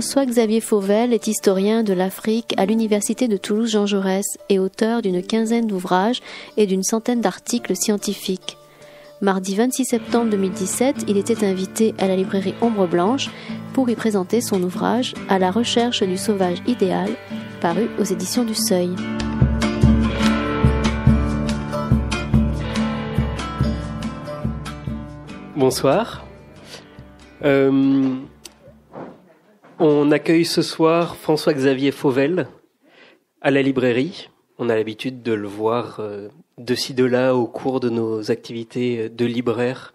François-Xavier Fauvel est historien de l'Afrique à l'Université de Toulouse-Jean Jaurès et auteur d'une quinzaine d'ouvrages et d'une centaine d'articles scientifiques. Mardi 26 septembre 2017, il était invité à la librairie Ombre Blanche pour y présenter son ouvrage À la recherche du sauvage idéal, paru aux éditions du Seuil. Bonsoir. Euh, on accueille ce soir François-Xavier Fauvel à la librairie. On a l'habitude de le voir euh, de ci, de là au cours de nos activités de libraire,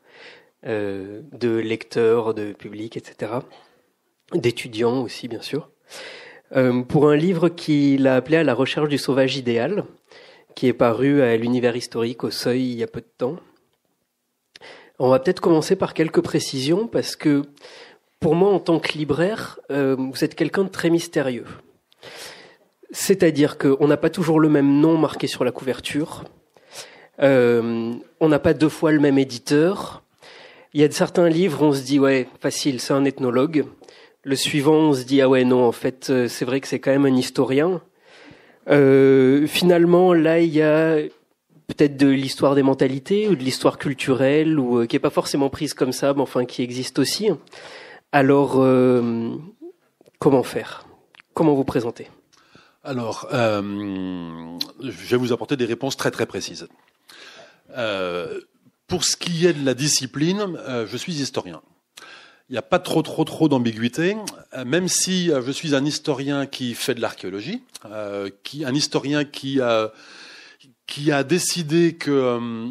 euh, de lecteur, de public, etc. D'étudiants aussi, bien sûr. Euh, pour un livre qu'il a appelé À la recherche du sauvage idéal, qui est paru à l'univers historique au seuil il y a peu de temps. On va peut-être commencer par quelques précisions parce que pour moi, en tant que libraire, euh, vous êtes quelqu'un de très mystérieux. C'est-à-dire qu'on n'a pas toujours le même nom marqué sur la couverture. Euh, on n'a pas deux fois le même éditeur. Il y a de certains livres, on se dit ouais, facile, c'est un ethnologue. Le suivant, on se dit ah ouais non, en fait, euh, c'est vrai que c'est quand même un historien. finalement, là, il y a peut-être de l'histoire des mentalités ou de l'histoire culturelle ou qui n'est pas forcément prise comme ça, mais enfin qui existe aussi. Alors, euh, comment faire Comment vous présenter Alors, euh, je vais vous apporter des réponses très très précises. Euh, pour ce qui est de la discipline, je suis historien. Il n'y a pas trop trop trop d'ambiguïté, même si je suis un historien qui fait de l'archéologie, qui un historien qui a qui a décidé que,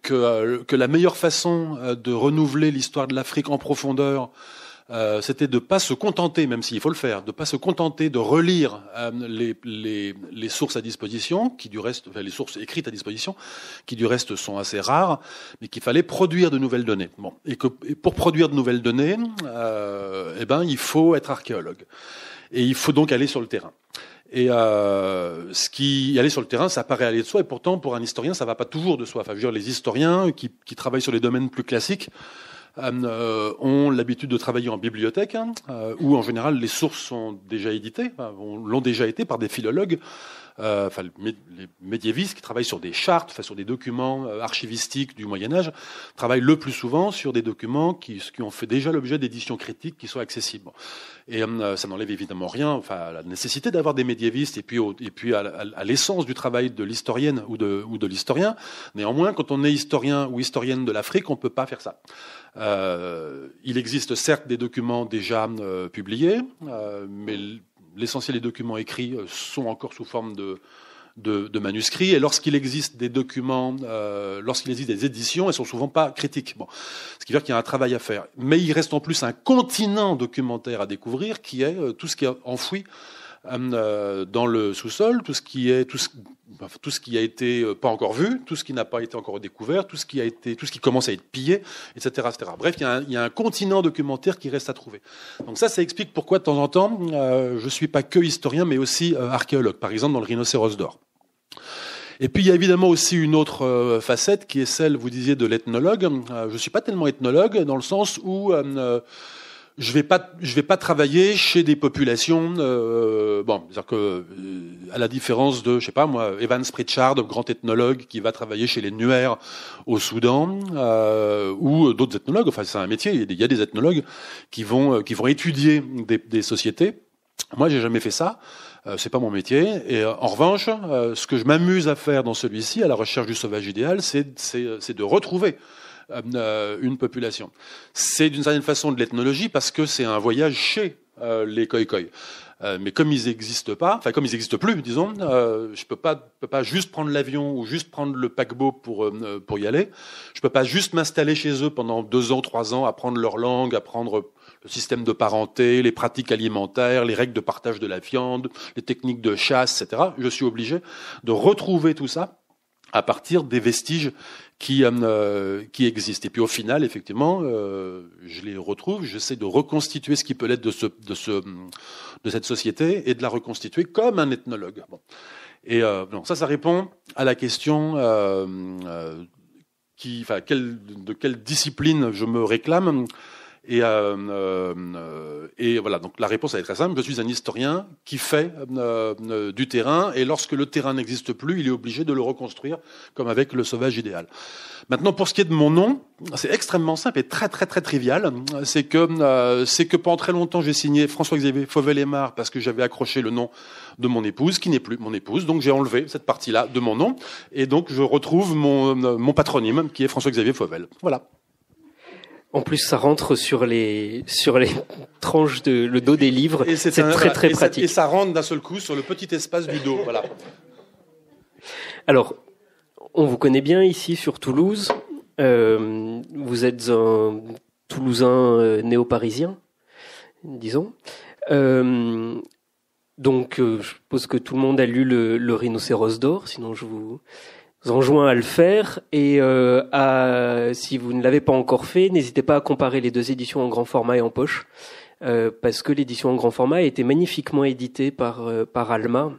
que la meilleure façon de renouveler l'histoire de l'Afrique en profondeur, euh, c'était de ne pas se contenter, même s'il faut le faire, de ne pas se contenter de relire euh, les, sources à disposition, qui du reste, les sources écrites à disposition, qui du reste sont assez rares, mais qu'il fallait produire de nouvelles données. Bon, et que pour produire de nouvelles données, euh, eh ben, il faut être archéologue. Et il faut donc aller sur le terrain. Et ce qui aller sur le terrain, ça paraît aller de soi, et pourtant pour un historien, ça va pas toujours de soi. Enfin, je veux dire, les historiens qui, qui travaillent sur les domaines plus classiques, euh, euh, ont l'habitude de travailler en bibliothèque, hein, euh, où en général les sources sont déjà éditées, l'ont déjà été par des philologues. Euh, enfin, les médiévistes qui travaillent sur des chartes, enfin, sur des documents euh, archivistiques du Moyen Âge, travaillent le plus souvent sur des documents qui, qui ont fait déjà l'objet d'éditions critiques qui sont accessibles. Et euh, ça n'enlève évidemment rien enfin, à la nécessité d'avoir des médiévistes et puis, et puis à, l'essence du travail de l'historienne ou de, ou de l'historien. Néanmoins, quand on est historien ou historienne de l'Afrique, on ne peut pas faire ça. Euh, il existe certes des documents déjà publiés, mais l'essentiel des documents écrits euh, sont encore sous forme de, de, manuscrits. Et lorsqu'il existe des documents, euh, lorsqu'il existe des éditions, elles sont souvent pas critiques. ce qui veut dire qu'il y a un travail à faire. Mais il reste en plus un continent documentaire à découvrir qui est euh, tout ce qui est enfoui euh, dans le sous-sol, tout ce qui est tout ce, tout ce qui a été euh, pas encore vu, tout ce qui n'a pas été encore découvert, tout ce qui a été, tout ce qui commence à être pillé, etc., etc. Bref, il y, a un, continent documentaire qui reste à trouver. Donc ça, ça explique pourquoi de temps en temps, euh, je suis pas que historien, mais aussi euh, archéologue. Par exemple, dans le rhinocéros d'or. Et puis il y a évidemment aussi une autre facette qui est celle, vous disiez, de l'ethnologue. je ne suis pas tellement ethnologue dans le sens où je ne vais pas travailler chez des populations euh, bon c'est-à-dire que euh, à la différence de je sais pas moi Evans Pritchard grand ethnologue qui va travailler chez les Nuer au Soudan euh, ou d'autres ethnologues enfin c'est un métier il y a des ethnologues qui vont qui vont étudier des, sociétés moi j'ai jamais fait ça euh, c'est pas mon métier. Et en revanche, ce que je m'amuse à faire dans celui-ci, à la recherche du sauvage idéal, c'est de retrouver euh, une population. C'est d'une certaine façon de l'ethnologie parce que c'est un voyage chez euh, les Khoikhoi. Euh, mais comme ils n'existent pas, enfin comme ils n'existent plus, disons, je peux pas, peux pas juste prendre l'avion ou juste prendre le paquebot pour pour y aller. Je ne peux pas juste m'installer chez eux pendant deux ans, trois ans, apprendre leur langue, apprendre le système de parenté, les pratiques alimentaires, les règles de partage de la viande, les techniques de chasse, etc. Je suis obligé de retrouver tout ça à partir des vestiges qui, euh, qui existe. Et puis au final, effectivement, euh, je les retrouve, j'essaie de reconstituer ce qui peut l'être de, ce, de, ce, de cette société et de la reconstituer comme un ethnologue. Et euh, non, ça, ça répond à la question euh, euh, qui, de quelle discipline je me réclame. Et, euh, euh, et voilà, donc la réponse elle est très simple. Je suis un historien qui fait euh, du terrain, et lorsque le terrain n'existe plus, il est obligé de le reconstruire, comme avec le sauvage idéal. Maintenant, pour ce qui est de mon nom, c'est extrêmement simple et très très très trivial. C'est que c'est que pendant très longtemps j'ai signé François-Xavier Fauvel-Aymar parce que j'avais accroché le nom de mon épouse, qui n'est plus mon épouse. Donc j'ai enlevé cette partie-là de mon nom. Et donc je retrouve mon, mon patronyme, qui est François-Xavier Fauvel. Voilà. En plus, ça rentre sur les sur les tranches de le dos des livres. Et c'est, très très pratique. Ça, et ça rentre d'un seul coup sur le petit espace du dos. Voilà. Alors, on vous connaît bien ici sur Toulouse. Euh, vous êtes un Toulousain euh, néo-parisien, disons. Euh, donc, je suppose que tout le monde a lu le Rhinocéros d'or, sinon je vous enjoins à le faire et euh, à, si vous ne l'avez pas encore fait, n'hésitez pas à comparer les deux éditions en grand format et en poche, euh, parce que l'édition en grand format a été magnifiquement éditée par euh, par Alma.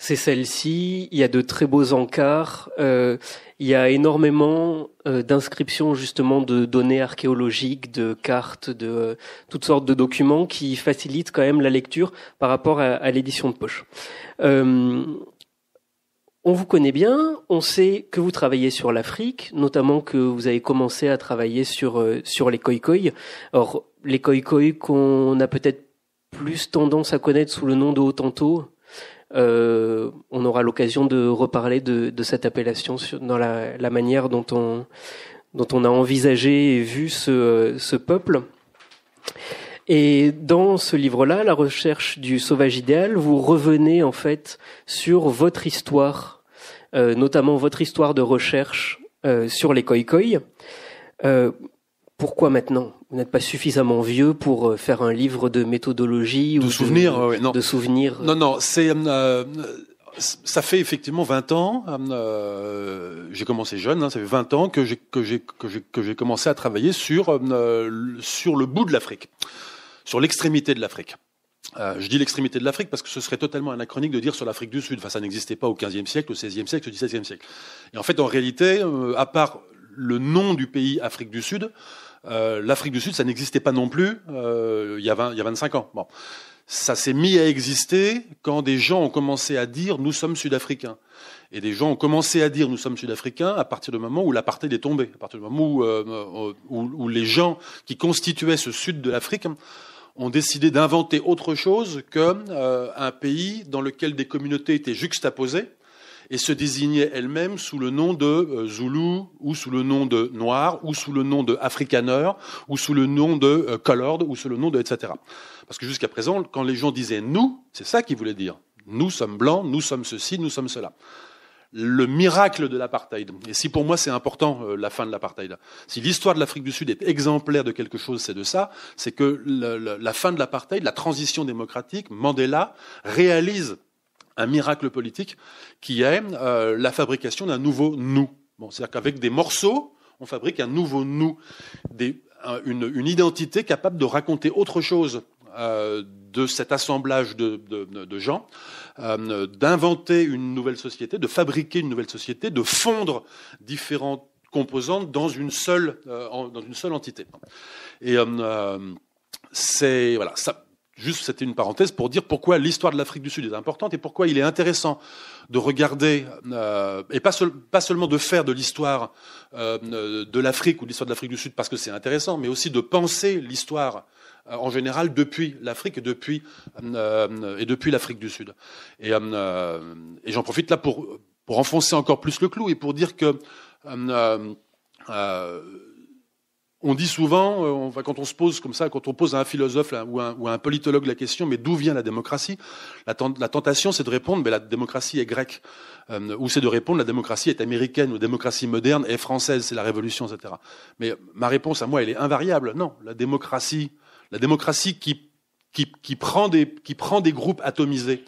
C'est celle-ci. Il y a de très beaux encarts. il y a énormément d'inscriptions justement de données archéologiques, de cartes, de toutes sortes de documents qui facilitent quand même la lecture par rapport à, à l'édition de poche on vous connaît bien, on sait que vous travaillez sur l'Afrique, notamment que vous avez commencé à travailler sur euh, sur les koi Or, les koi qu'on a peut-être plus tendance à connaître sous le nom de Hotanto, euh, on aura l'occasion de reparler de, cette appellation dans la, manière dont on, a envisagé et vu ce peuple. Et dans ce livre-là, La recherche du sauvage idéal, vous revenez en fait sur votre histoire euh, notamment votre histoire de recherche euh, sur les koi euh, pourquoi maintenant Vous n'êtes pas suffisamment vieux pour faire un livre de méthodologie ou de, souvenirs Non, non, c'est ça fait effectivement 20 ans. j'ai commencé jeune. Hein, ça fait 20 ans que j'ai que j'ai que j'ai commencé à travailler sur sur le bout de l'Afrique, sur l'extrémité de l'Afrique. Euh, je dis l'extrémité de l'Afrique parce que ce serait totalement anachronique de dire sur l'Afrique du Sud. Enfin, ça n'existait pas au XVe siècle, au XVIe siècle, au XVIIe siècle. Et en fait, en réalité, euh, à part le nom du pays Afrique du Sud, euh, l'Afrique du Sud, ça n'existait pas non plus il, y a il 25 ans. Bon. Ça s'est mis à exister quand des gens ont commencé à dire nous sommes sud-africains. Et des gens ont commencé à dire nous sommes sud-africains à partir du moment où l'apartheid est tombé, à partir du moment où, où les gens qui constituaient ce sud de l'Afrique ont décidé d'inventer autre chose qu'un euh, un pays dans lequel des communautés étaient juxtaposées et se désignaient elles-mêmes sous le nom de euh, Zoulou ou sous le nom de Noir ou sous le nom de Afrikaner ou sous le nom de euh, Colored ou sous le nom de etc. Parce que jusqu'à présent, quand les gens disaient nous, c'est ça qu'ils voulaient dire. Nous sommes blancs, nous sommes ceci, nous sommes cela le miracle de l'apartheid. Et si pour moi c'est important euh, la fin de l'apartheid, si l'histoire de l'Afrique du Sud est exemplaire de quelque chose, c'est de ça, c'est que la fin de l'apartheid, la transition démocratique, Mandela réalise un miracle politique qui est euh, la fabrication d'un nouveau nous. Bon, C'est-à-dire qu'avec des morceaux, on fabrique un nouveau nous, une identité capable de raconter autre chose euh, de cet assemblage de, gens, euh, d'inventer une nouvelle société, de fabriquer une nouvelle société, de fondre différentes composantes dans une seule, euh, entité. Et c'est voilà, juste c'était une parenthèse pour dire pourquoi l'histoire de l'Afrique du Sud est importante et pourquoi il est intéressant de regarder et pas, seulement de faire de l'histoire de l'Afrique ou de l'histoire de l'Afrique du Sud parce que c'est intéressant, mais aussi de penser l'histoire euh, en général depuis l'Afrique et depuis, euh, et depuis l'Afrique du Sud. Euh, et, j'en profite là pour, pour enfoncer encore plus le clou et pour dire que on dit souvent, quand on se pose comme ça, quand on pose à un philosophe ou, à un, politologue la question, mais d'où vient la démocratie la, tentation, c'est de répondre, mais la démocratie est grecque. ou c'est de répondre, la démocratie est américaine, ou la démocratie moderne est française, c'est la révolution, etc. Mais ma réponse à moi, elle est invariable. Non, la démocratie la démocratie qui, prend des, groupes atomisés.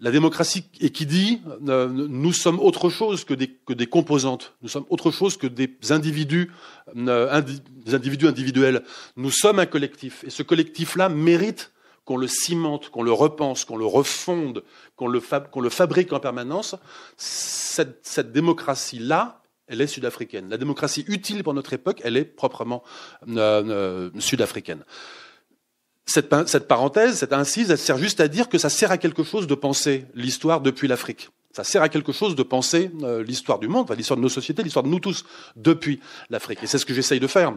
La démocratie et qui dit euh, nous sommes autre chose que des, composantes, nous sommes autre chose que des individus, euh, individus individuels. Nous sommes un collectif et ce collectif-là mérite qu'on le cimente, qu'on le repense, qu'on le refonde, qu'on le, fabrique en permanence, cette, démocratie-là, elle est sud-africaine. La démocratie utile pour notre époque, elle est proprement euh, sud-africaine cette, parenthèse, cette incise, elle sert juste à dire que ça sert à quelque chose de penser l'histoire depuis l'Afrique. Ça sert à quelque chose de penser euh, l'histoire du monde, l'histoire de nos sociétés, l'histoire de nous tous depuis l'Afrique. Et c'est ce que j'essaye de faire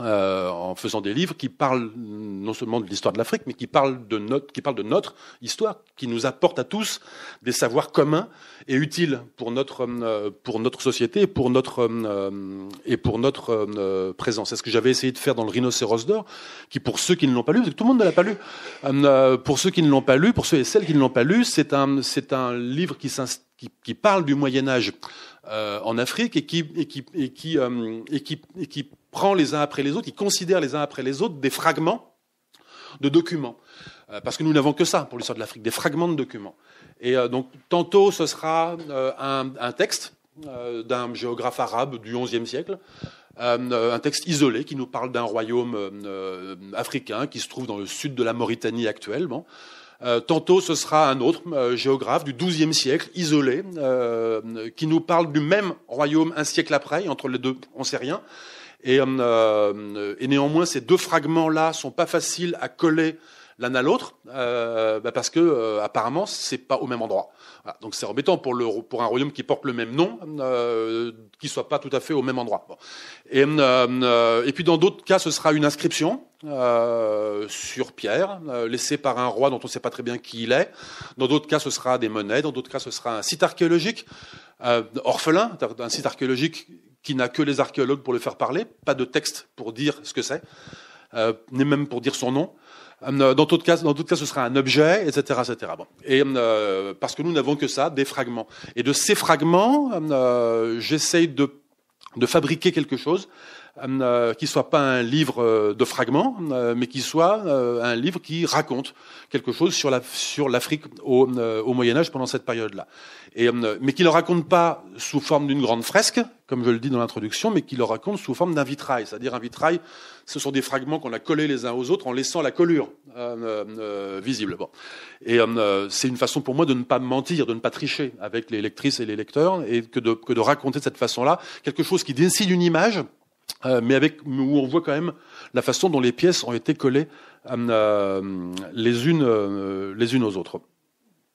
euh, en faisant des livres qui parlent non seulement de l'histoire de l'Afrique, mais qui parlent de notre, qui parlent de notre histoire, qui nous apportent à tous des savoirs communs et utiles pour notre euh, pour notre société et pour notre euh, et pour notre présence. C'est ce que j'avais essayé de faire dans le Rhinocéros d'or, qui pour ceux qui ne l'ont pas lu, parce que tout le monde ne l'a pas lu, pour ceux qui ne l'ont pas lu, pour ceux et celles qui ne l'ont pas lu, c'est un c'est un livre qui, qui, qui parle du Moyen Âge en Afrique et qui et qui et qui, et qui prend les uns après les autres, il considère les uns après les autres des fragments de documents. Euh, parce que nous n'avons que ça pour l'histoire de l'Afrique, des fragments de documents. Et euh, donc, tantôt, ce sera euh, un, texte d'un géographe arabe du XIe siècle, un texte isolé qui nous parle d'un royaume africain qui se trouve dans le sud de la Mauritanie actuellement. tantôt, ce sera un autre géographe du XIIe siècle, isolé, qui nous parle du même royaume un siècle après, entre les deux, on ne sait rien. Et, euh, euh, et néanmoins, ces deux fragments-là sont pas faciles à coller l'un à l'autre euh, bah parce que euh, apparemment c'est pas au même endroit. Voilà, donc c'est embêtant pour, le, pour un royaume qui porte le même nom euh, qui soit pas tout à fait au même endroit. Et, euh, euh, et, puis dans d'autres cas ce sera une inscription sur pierre laissée par un roi dont on ne sait pas très bien qui il est. Dans d'autres cas ce sera des monnaies, dans d'autres cas ce sera un site archéologique orphelin, un site archéologique qui n'a que les archéologues pour le faire parler, pas de texte pour dire ce que c'est, euh, ni même pour dire son nom. Euh, dans tout cas, dans cas, ce sera un objet, etc., Bon. Et euh, parce que nous n'avons que ça, des fragments. Et de ces fragments, j'essaye de, de fabriquer quelque chose euh, euh, qui soit pas un livre euh, de fragments, mais qui soit un livre qui raconte quelque chose sur l'Afrique au, Moyen Âge pendant cette période-là. mais qui ne le raconte pas sous forme d'une grande fresque, comme je le dis dans l'introduction, mais qui le raconte sous forme d'un vitrail. C'est-à-dire un vitrail, ce sont des fragments qu'on a collés les uns aux autres en laissant la collure visiblement. visible. Et c'est une façon pour moi de ne pas mentir, de ne pas tricher avec les lectrices et les lecteurs, et que de, raconter de cette façon-là quelque chose qui décide une image euh, mais avec où on voit quand même la façon dont les pièces ont été collées euh, euh, les unes les unes aux autres.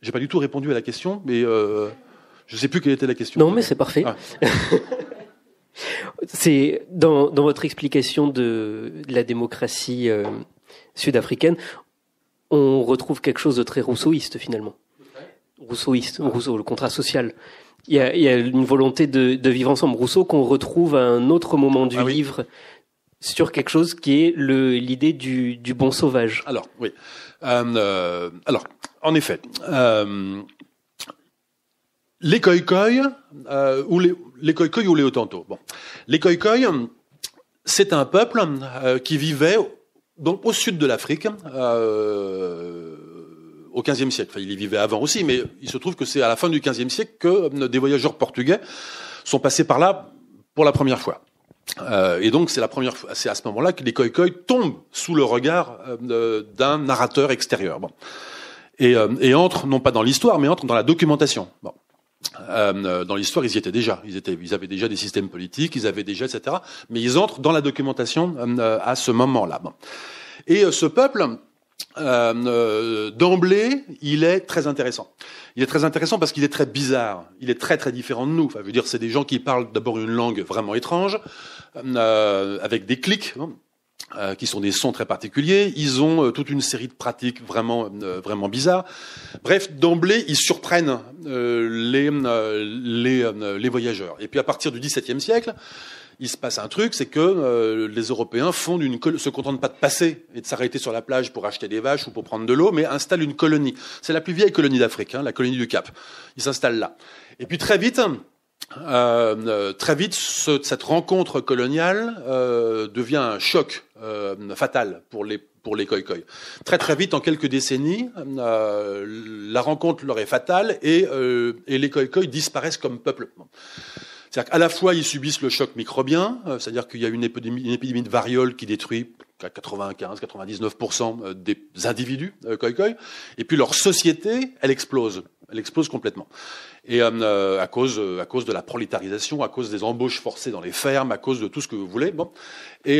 J'ai pas du tout répondu à la question, mais je je sais plus quelle était la question. Non, mais c'est parfait. Ah. c'est dans, dans, votre explication de, de la démocratie sud-africaine, on retrouve quelque chose de très rousseauiste finalement. Rousseauiste, ah. Rousseau, le contrat social il y a, une volonté de, vivre ensemble. Rousseau qu'on retrouve à un autre moment du ah livre sur quelque chose qui est le l'idée du, bon sauvage. Alors oui. Euh, euh, alors en effet, euh, les koi euh, ou les les ou les Bon, les c'est un peuple qui vivait au sud de l'Afrique, au XVe siècle. Enfin, il y vivait avant aussi, mais il se trouve que c'est à la fin du XVe siècle que euh, des voyageurs portugais sont passés par là pour la première fois. Euh, et donc c'est la première, fois, c'est à ce moment-là que les koi tombent sous le regard euh, d'un narrateur extérieur. Bon. Et, et, entrent non pas dans l'histoire, mais entrent dans la documentation. dans l'histoire, ils y étaient déjà. Ils, étaient, ils avaient déjà des systèmes politiques, ils avaient déjà, etc. Mais ils entrent dans la documentation à ce moment-là. Bon. Et ce peuple, euh, euh, d'emblée, il est très intéressant. Il est très intéressant parce qu'il est très bizarre. Il est très très différent de nous. Enfin, je veux dire, c'est des gens qui parlent d'abord une langue vraiment étrange, euh, avec des clics. Hein, qui sont des sons très particuliers, ils ont toute une série de pratiques vraiment vraiment bizarres. Bref, d'emblée, ils surprennent les, les voyageurs. Et puis à partir du XVIIe siècle, il se passe un truc, c'est que euh, les Européens font se contentent pas de passer et de s'arrêter sur la plage pour acheter des vaches ou pour prendre de l'eau, mais installent une colonie. C'est la plus vieille colonie d'Afrique, hein, la colonie du Cap. Ils s'installent là. Et puis très vite, euh, euh très vite, cette rencontre coloniale euh, devient un choc euh, fatal pour les pour les Khoi-Khoi. Très très vite, en quelques décennies, la rencontre leur est fatale et, et les Khoi disparaissent comme peuple. C'est-à-dire qu'à la fois, ils subissent le choc microbien, euh, c'est-à-dire qu'il y a une épidémie, une épidémie, de variole qui détruit 95-99% euh, des individus euh, koi et puis leur société, elle explose. Elle explose complètement. Et à, cause, à cause de la prolétarisation, à cause des embauches forcées dans les fermes, à cause de tout ce que vous voulez. Bon. Et,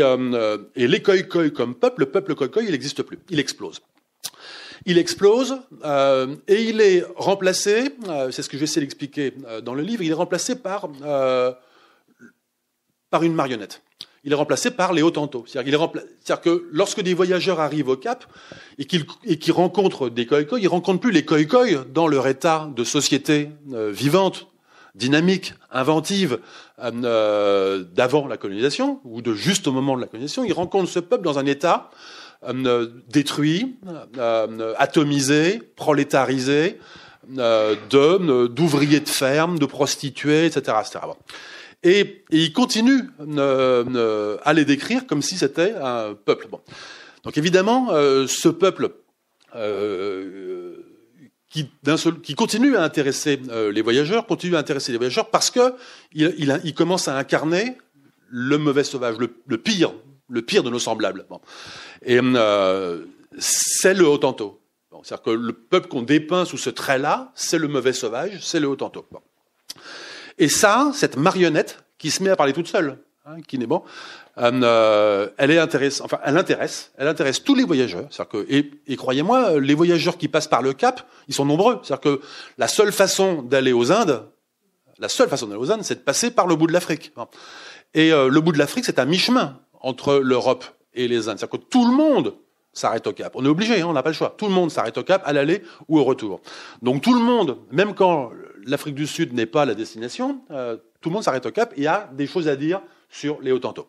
et les koi comme peuple, le peuple koi il n'existe plus. Il explose il explose euh, et il est remplacé, euh, c'est ce que j'essaie d'expliquer euh, dans le livre, il est remplacé par, par une marionnette. Il est remplacé par les Hottentots. C'est-à-dire que lorsque des voyageurs arrivent au Cap et qu'ils rencontrent des Khoikhoi, ils rencontrent plus les Khoikhoi dans leur état de société vivante, dynamique, inventive d'avant la colonisation, ou de juste au moment de la colonisation, ils rencontrent ce peuple dans un état euh, euh, détruit, euh, atomisé, prolétarisé, d'ouvriers de ferme, de prostituées, etc. Et, il continue à les décrire comme si c'était un peuple. Donc évidemment, ce peuple qui, continue à intéresser les voyageurs, continue à intéresser les voyageurs parce que commence à incarner le mauvais sauvage, le pire le pire de nos semblables. Et euh, c'est le Hottentot. Bon, cest que le peuple qu'on dépeint sous ce trait-là, c'est le mauvais sauvage, c'est le Hottentot. Bon. Et ça, cette marionnette qui se met à parler toute seule, hein, qui n'est bon, euh, euh, elle est intéressante. Enfin, elle intéresse, elle intéresse tous les voyageurs. Que, et, croyez-moi, les voyageurs qui passent par le Cap, ils sont nombreux. C'est-à-dire que la seule façon d'aller aux Indes, la seule façon d'aller aux Indes, c'est de passer par le bout de l'Afrique. Et le bout de l'Afrique, c'est un mi-chemin entre l'Europe et les Indes. C'est-à-dire que tout le monde s'arrête au Cap. On est obligé, hein, on n'a pas le choix. Tout le monde s'arrête au Cap à l'aller ou au retour. Donc tout le monde, même quand l'Afrique du Sud n'est pas la destination, euh, tout le monde s'arrête au Cap et a des choses à dire sur les Hottentots.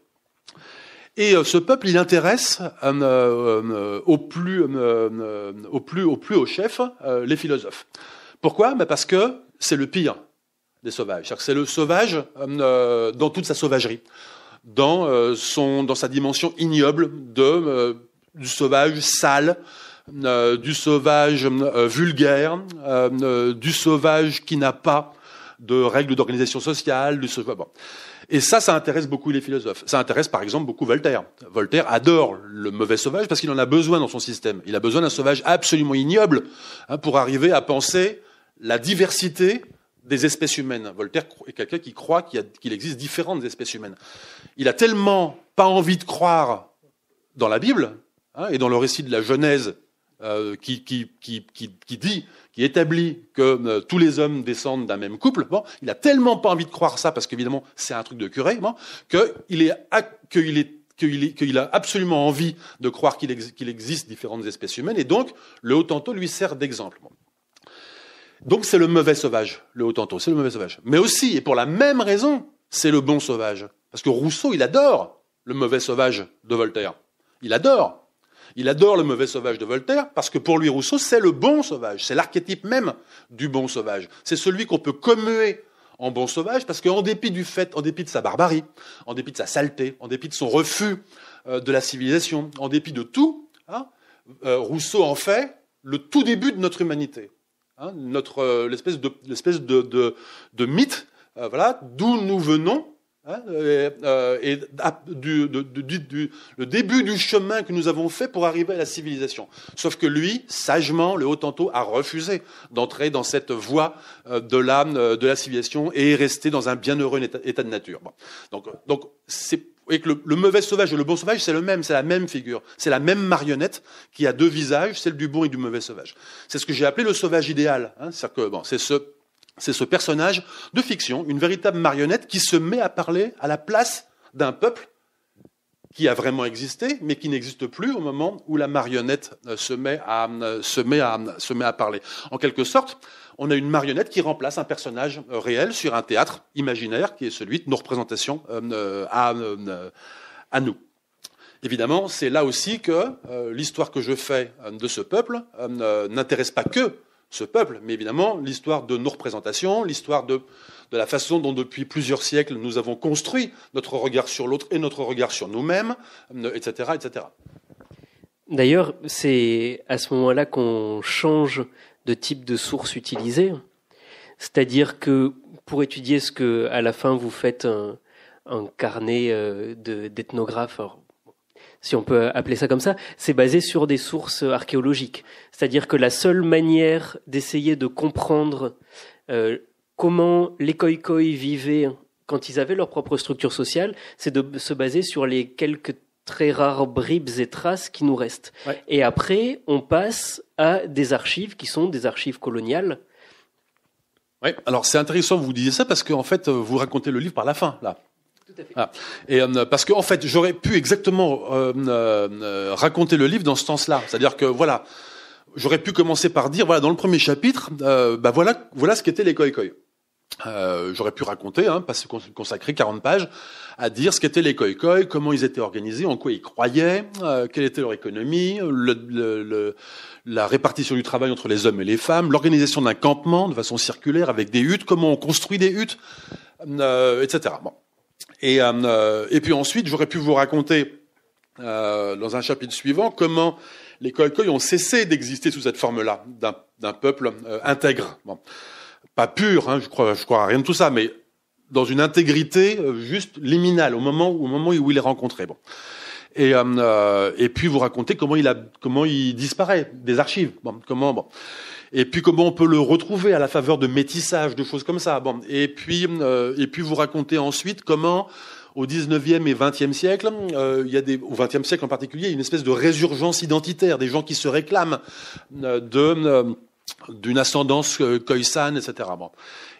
Et euh, ce peuple, il intéresse euh, au, plus, au plus, au chef, les philosophes. Pourquoi bah, Parce que c'est le pire des sauvages. C'est le sauvage dans toute sa sauvagerie dans, euh, dans sa dimension ignoble euh, du sauvage sale, euh, du sauvage vulgaire, du sauvage qui n'a pas de règles d'organisation sociale, du Et ça, ça intéresse beaucoup les philosophes. Ça intéresse par exemple beaucoup Voltaire. Voltaire adore le mauvais sauvage parce qu'il en a besoin dans son système. Il a besoin d'un sauvage absolument ignoble hein, pour arriver à penser la diversité des espèces humaines. Voltaire est quelqu'un qui croit qu'il, existe différentes espèces humaines. Il a tellement pas envie de croire dans la Bible hein, et dans le récit de la Genèse euh, qui, qui, dit, qui établit que euh, tous les hommes descendent d'un même couple. Bon, il a tellement pas envie de croire ça parce qu'évidemment c'est un truc de curé, bon, qu'il est a absolument envie de croire qu'il, existe différentes espèces humaines, et donc le Hottentot lui sert d'exemple. Donc c'est le mauvais sauvage, le Hottentot, c'est le mauvais sauvage. Mais aussi, et pour la même raison, c'est le bon sauvage. Parce que Rousseau, il adore le mauvais sauvage de Voltaire. Il adore. Il adore le mauvais sauvage de Voltaire parce que pour lui, Rousseau, c'est le bon sauvage. C'est l'archétype même du bon sauvage. C'est celui qu'on peut commuer en bon sauvage parce qu'en dépit du fait, en dépit de sa barbarie, en dépit de sa saleté, en dépit de son refus euh, de la civilisation, en dépit de tout, hein, euh, Rousseau en fait le tout début de notre humanité. Hein, notre euh, l'espèce de l'espèce de, de, mythe, euh, voilà, d'où nous venons. Hein, et, euh, du, de, du, du, le début du chemin que nous avons fait pour arriver à la civilisation. Sauf que lui, sagement, le haut tantôt a refusé d'entrer dans cette voie de l'âme de la civilisation et est resté dans un bienheureux état, de nature. Donc, donc c'est voyez que le, mauvais sauvage et le bon sauvage, c'est le même, c'est la même figure, c'est la même marionnette qui a deux visages, celle du bon et du mauvais sauvage. C'est ce que j'ai appelé le sauvage idéal. Hein. cest ce personnage de fiction, une véritable marionnette qui se met à parler à la place d'un peuple qui a vraiment existé, mais qui n'existe plus au moment où la marionnette euh, se met à, euh, se se met à parler. En quelque sorte, on a une marionnette qui remplace un personnage euh, réel sur un théâtre imaginaire qui est celui de nos représentations euh, euh, à, nous. Évidemment, c'est là aussi que l'histoire que je fais de ce peuple n'intéresse pas que ce peuple, mais évidemment l'histoire de nos représentations, l'histoire de, la façon dont depuis plusieurs siècles nous avons construit notre regard sur l'autre et notre regard sur nous-mêmes, etc., etc. D'ailleurs, c'est à ce moment-là qu'on change de type de sources utilisées. C'est-à-dire que pour étudier ce que, à la fin, vous faites un, carnet euh, d'ethnographes, si on peut appeler ça comme ça, c'est basé sur des sources archéologiques. C'est-à-dire que la seule manière d'essayer de comprendre euh, comment les koikoi vivaient quand ils avaient leur propre structure sociale, c'est de se baser sur les quelques très rares bribes et traces qui nous restent. Et après, on passe à des archives qui sont des archives coloniales. Oui, alors c'est intéressant que vous disiez ça parce qu'en fait, vous racontez le livre par la fin, là. Tout à fait. Ah. Et euh, parce qu'en en fait, j'aurais pu exactement euh, euh, raconter le livre dans ce sens-là, c'est-à-dire que voilà, j'aurais pu commencer par dire voilà dans le premier chapitre, bah voilà voilà ce qu'était les koi euh, j'aurais pu raconter, hein, consacré 40 pages, à dire ce qu'étaient les koi comment ils étaient organisés, en quoi ils croyaient, euh, quelle était leur économie, le, la répartition du travail entre les hommes et les femmes, l'organisation d'un campement de façon circulaire avec des huttes, comment on construit des huttes, euh, etc. Bon. Et, et, puis ensuite, j'aurais pu vous raconter dans un chapitre suivant comment les koi ont cessé d'exister sous cette forme-là d'un peuple intègre. Bon pas pur, hein, je crois, je crois à rien de tout ça, mais dans une intégrité euh, juste liminale au moment où, il est rencontré. Bon. Euh, euh, et, puis vous racontez comment il a comment il disparaît des archives. Bon, comment bon. Et puis comment on peut le retrouver à la faveur de métissage, de choses comme ça. Bon. Et puis et puis vous racontez ensuite comment au 19e et 20e siècle, il y a des, au 20e siècle en particulier, une espèce de résurgence identitaire, des gens qui se réclament de d'une ascendance euh, Khoisan, etc.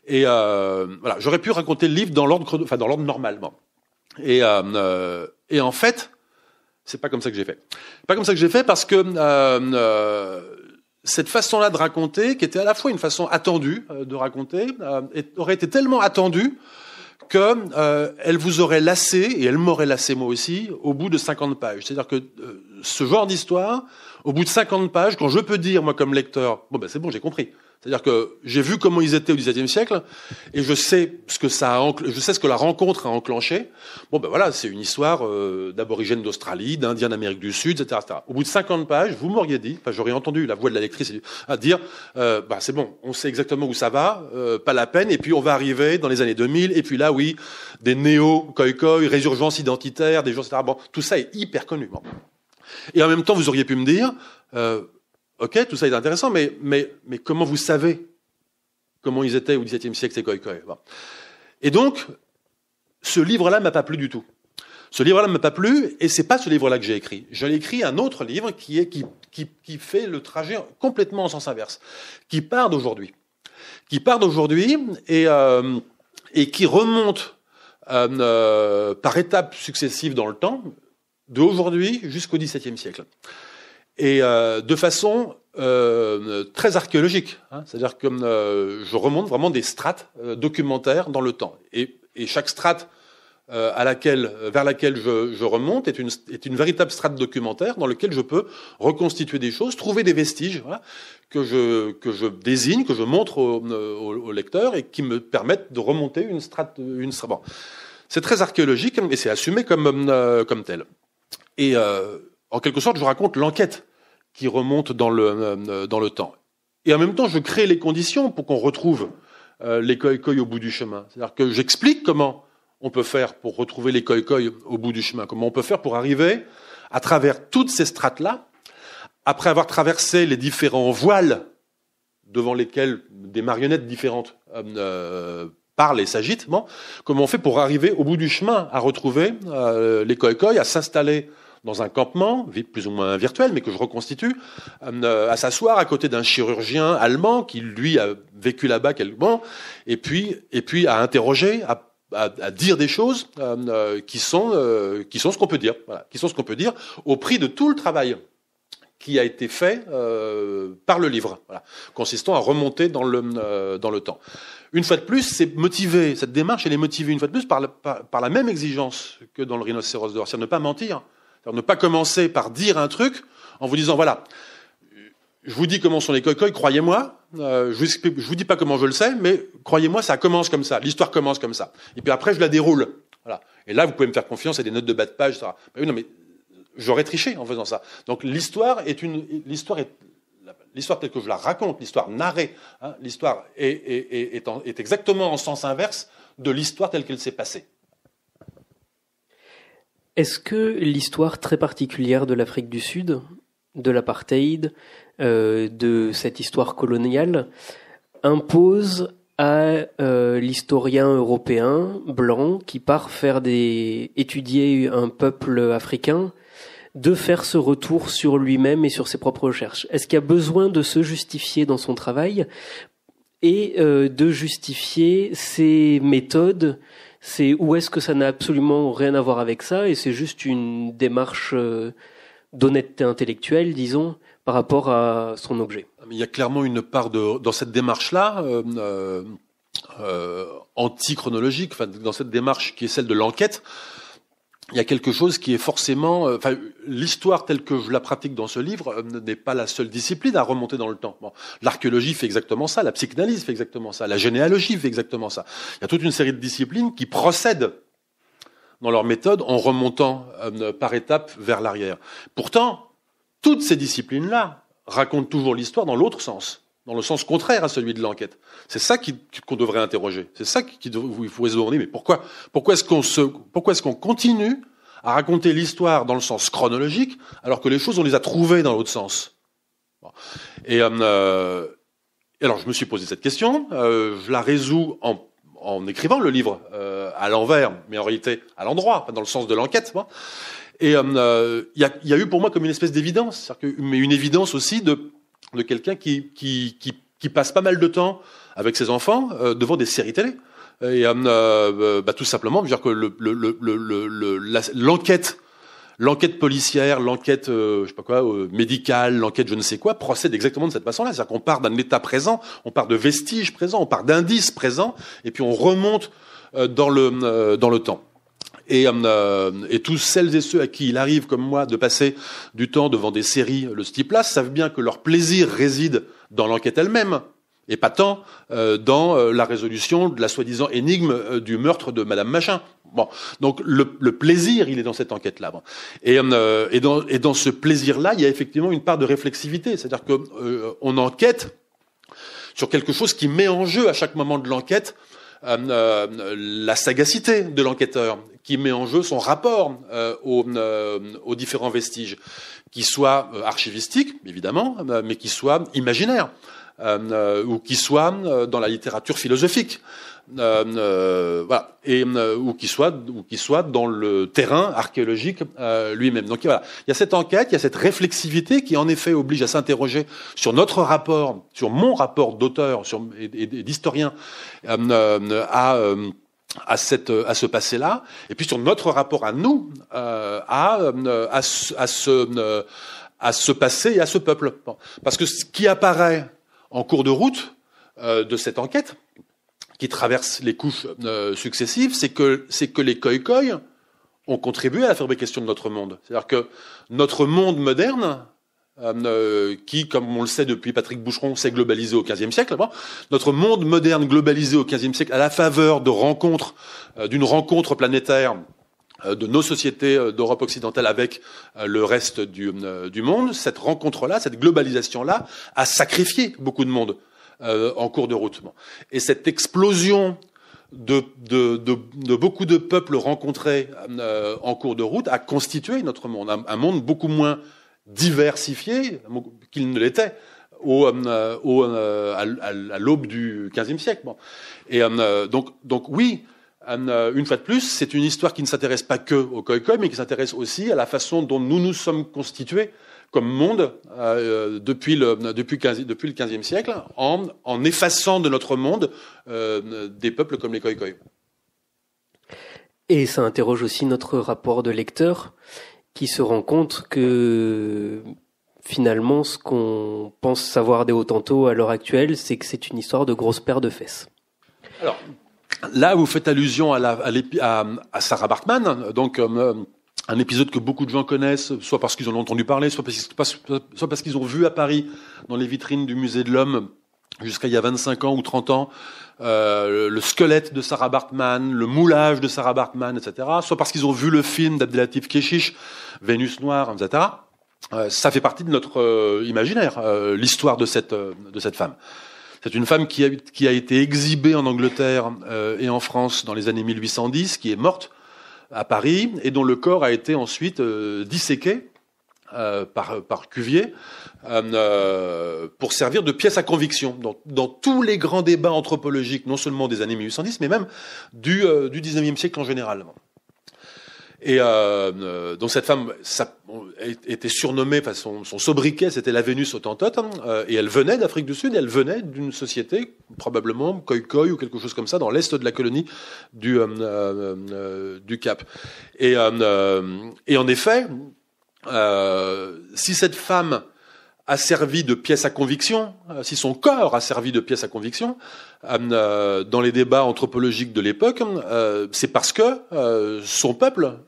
Et euh, voilà, j'aurais pu raconter le livre dans l'ordre, enfin dans l'ordre normalement. Et, euh, et en fait, c'est pas comme ça que j'ai fait. Pas comme ça que j'ai fait parce que cette façon-là de raconter, qui était à la fois une façon attendue de raconter, aurait été tellement attendue que elle vous aurait lassé et elle m'aurait lassé moi aussi au bout de 50 pages. C'est-à-dire que ce genre d'histoire, au bout de 50 pages, quand je peux dire, moi, comme lecteur, bon, ben, c'est bon, j'ai compris. C'est-à-dire que j'ai vu comment ils étaient au XVIIe siècle et je sais ce que ça a je sais ce que la rencontre a enclenché. Bon ben voilà, c'est une histoire euh, d'aborigènes d'Australie, d'Indiens d'Amérique du Sud, etc., etc., Au bout de 50 pages, vous m'auriez dit, enfin j'aurais entendu la voix de la lectrice à dire, euh, bah c'est bon, on sait exactement où ça va, euh, pas la peine, et puis on va arriver dans les années 2000, et puis là oui, des néo koi résurgence identitaire, des gens, etc. Bon, tout ça est hyper connu. Bon. Et en même temps, vous auriez pu me dire, euh, ok, tout ça est intéressant, mais, mais, mais comment vous savez comment ils étaient au XVIIe siècle, ces Et donc, ce livre-là m'a pas plu du tout. Ce livre-là ne m'a pas plu, et c'est pas ce livre-là que j'ai écrit. Je l'ai écrit un autre livre qui, est, qui, qui, fait le trajet complètement en sens inverse, qui part d'aujourd'hui, qui part d'aujourd'hui et, euh, et qui remonte euh, par étapes successives dans le temps d'aujourd'hui aujourd'hui jusqu'au XVIIe siècle. Et euh, de façon euh, très archéologique. Hein. C'est-à-dire que euh, je remonte vraiment des strates documentaires dans le temps. Et, chaque strate à laquelle, vers laquelle je, remonte est une, véritable strate documentaire dans laquelle je peux reconstituer des choses, trouver des vestiges que, je, désigne, que je montre au, au, lecteur et qui me permettent de remonter une strate. C'est très archéologique et c'est assumé comme tel. Et euh, en quelque sorte, je raconte l'enquête qui remonte dans le, euh, dans le temps. Et en même temps, je crée les conditions pour qu'on retrouve euh, les au bout du chemin. C'est-à-dire que j'explique comment on peut faire pour retrouver les coïcoïs au bout du chemin, comment on peut faire pour arriver à travers toutes ces strates-là, après avoir traversé les différents voiles devant lesquels des marionnettes différentes euh, parlent et s'agitent, comment on fait pour arriver au bout du chemin à retrouver les à s'installer dans un campement, plus ou moins virtuel, mais que je reconstitue, euh, à s'asseoir à côté d'un chirurgien allemand qui, lui, a vécu là-bas quelques et puis, et puis à interroger, à dire des choses euh, euh, qui sont qui sont ce qu'on peut dire, qui sont ce qu'on peut dire au prix de tout le travail qui a été fait par le livre, consistant à remonter dans le dans le temps. Une fois de plus, c'est motivé cette démarche, elle est motivée une fois de plus par la, par, la même exigence que dans le rhinocéros de cest ne pas mentir. Ne pas commencer par dire un truc en vous disant voilà, je vous dis comment sont les cocoïs, croyez-moi. Euh, je, ne vous dis pas comment je le sais, mais croyez-moi, ça commence comme ça. L'histoire commence comme ça. Et puis après, je la déroule. Voilà. Et là, vous pouvez me faire confiance a des notes de bas de page, etc. Mais bah non, mais j'aurais triché en faisant ça. Donc l'histoire est une, l'histoire est L'histoire telle que je la raconte, l'histoire narrée, hein, l'histoire est exactement en sens inverse de l'histoire telle qu'elle s'est passée. Est-ce que l'histoire très particulière de l'Afrique du Sud, de l'apartheid, euh, de cette histoire coloniale, impose à euh, l'historien européen blanc qui part faire des étudier un peuple africain de faire ce retour sur lui-même et sur ses propres recherches. Est-ce qu'il y a besoin de se justifier dans son travail et euh, de justifier ses méthodes c'est où est-ce que ça n'a absolument rien à voir avec ça et c'est juste une démarche euh, d'honnêteté intellectuelle, disons, par rapport à son objet. Ah, il y a clairement une part dans cette démarche-là. Euh, euh, antichronologique, anti-chronologique, dans cette démarche qui est celle de l'enquête, il y a quelque chose qui est forcément, euh, enfin, l'histoire telle que je la pratique dans ce livre euh, n'est pas la seule discipline à remonter dans le temps. l'archéologie fait exactement ça, la psychanalyse fait exactement ça, la généalogie fait exactement ça. Il y a toute une série de disciplines qui procèdent dans leur méthode en remontant euh, par étapes vers l'arrière. Pourtant, toutes ces disciplines-là racontent toujours l'histoire dans l'autre sens dans le sens contraire à celui de l'enquête. C'est ça qu'on devrait interroger. C'est ça qu'il faut résoudre. mais pourquoi, pourquoi est-ce qu'on continue à raconter l'histoire dans le sens chronologique, alors que les choses, on les a trouvées dans l'autre sens Et euh, euh, alors, je me suis posé cette question, euh, je la résous en, écrivant le livre à l'envers, mais en réalité à l'endroit, dans le sens de l'enquête. Et il y, a eu pour moi comme une espèce d'évidence, mais une évidence aussi de de quelqu'un qui, qui, qui, passe pas mal de temps avec ses enfants euh, devant des séries télé. Et euh, euh, bah, tout simplement, dire que l'enquête, le, le, l'enquête policière, l'enquête, je sais pas quoi, médicale, l'enquête, je ne sais quoi, procède exactement de cette façon-là. C'est-à-dire qu'on part d'un état présent, on part de vestiges présents, on part d'indices présents, et puis on remonte dans le dans le temps. Euh, et, tous celles et ceux à qui il arrive, comme moi, de passer du temps devant des séries le ce savent bien que leur plaisir réside dans l'enquête elle-même, et pas tant euh, dans euh, la résolution de la soi-disant énigme du meurtre de Madame Machin. Bon, donc le, plaisir, il est dans cette enquête-là. Et, et, dans, ce plaisir-là, il y a effectivement une part de réflexivité, c'est-à-dire que on enquête sur quelque chose qui met en jeu à chaque moment de l'enquête la sagacité de l'enquêteur, qui met en jeu son rapport euh, euh, aux, différents vestiges, qui soient euh, archivistiques, évidemment, mais qui soient imaginaires, ou qui soient dans la littérature philosophique. voilà, et ou qui soit ou qui soit dans le terrain archéologique lui-même. Donc voilà, il y a cette enquête, il y a cette réflexivité qui en effet oblige à s'interroger sur notre rapport, sur mon rapport d'auteur, sur et, et d'historien à à, cette, euh, à ce passé-là, et puis sur notre rapport à nous, euh, à, à, euh, à, ce, à ce passé et à ce peuple. Parce que ce qui apparaît en cours de route de cette enquête, qui traverse les couches successives, c'est que, c'est que les koi-koi ont contribué à la question de notre monde. C'est-à-dire que notre monde moderne, euh, euh, qui, comme on le sait depuis Patrick Boucheron, s'est globalisé au XVe siècle. Notre monde moderne globalisé au XVe siècle, à la faveur de rencontres, euh, d'une rencontre planétaire de nos sociétés d'Europe occidentale avec le reste du, monde, cette rencontre-là, cette globalisation-là, a sacrifié beaucoup de monde en cours de route. Et cette explosion de, de, beaucoup de peuples rencontrés en cours de route a constitué notre monde, un monde beaucoup moins diversifié qu'il ne l'était au, euh, euh, à, l'aube du XVe siècle. Et euh, donc, donc oui, une fois de plus, c'est une histoire qui ne s'intéresse pas que aux Khoikhoi, mais qui s'intéresse aussi à la façon dont nous nous sommes constitués comme monde depuis, le, depuis, depuis le XVe siècle, en, en, effaçant de notre monde des peuples comme les Khoikhoi. Et ça interroge aussi notre rapport de lecteur qui se rend compte que finalement, ce qu'on pense savoir des Hottentots à l'heure actuelle, c'est que c'est une histoire de grosse paire de fesses. Alors, là, vous faites allusion à, à, Sarah Bartman, donc euh, un épisode que beaucoup de gens connaissent, soit parce qu'ils en ont entendu parler, soit soit parce qu'ils ont vu à Paris, dans les vitrines du Musée de l'Homme, jusqu'à il y a 25 ans ou 30 ans, euh, le squelette de Sarah Bartman, le moulage de Sarah Bartman, etc. Soit parce qu'ils ont vu le film d'Abdelatif Keshish, Vénus Noire, etc. Euh, ça fait partie de notre euh, imaginaire, l'histoire de cette, de cette femme. C'est une femme qui a, qui a, été exhibée en Angleterre et en France dans les années 1810, qui est morte à Paris et dont le corps a été ensuite disséqué euh, par, par Cuvier euh, euh, pour servir de pièce à conviction dans, tous les grands débats anthropologiques, non seulement des années 1810, mais même du, 19e siècle en général. Et donc cette femme était surnommée, enfin son, son sobriquet c'était la Vénus autantote hein, et elle venait d'Afrique du Sud, elle venait d'une société, probablement Khoi ou quelque chose comme ça, dans l'est de la colonie du, du Cap. Et, et en effet, euh, si cette femme a servi de pièce à conviction, euh, si son corps a servi de pièce à conviction euh, dans les débats anthropologiques de l'époque, c'est parce que son peuple,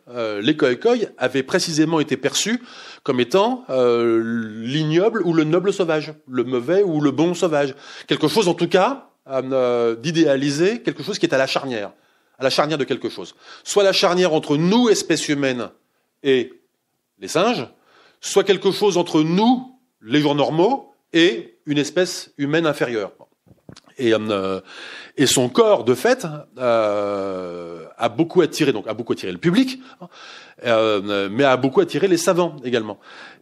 les Khoekhoe, avait précisément été perçu comme étant l'ignoble ou le noble sauvage, le mauvais ou le bon sauvage, quelque chose en tout cas d'idéaliser, quelque chose qui est à la charnière, à la charnière de quelque chose. Soit la charnière entre nous, espèce humaine, et les singes, soit quelque chose entre nous, les gens normaux, et une espèce humaine inférieure. Et, euh, et son corps, de fait, euh, a beaucoup attiré, donc a beaucoup attiré le public, euh, mais a beaucoup attiré les savants également.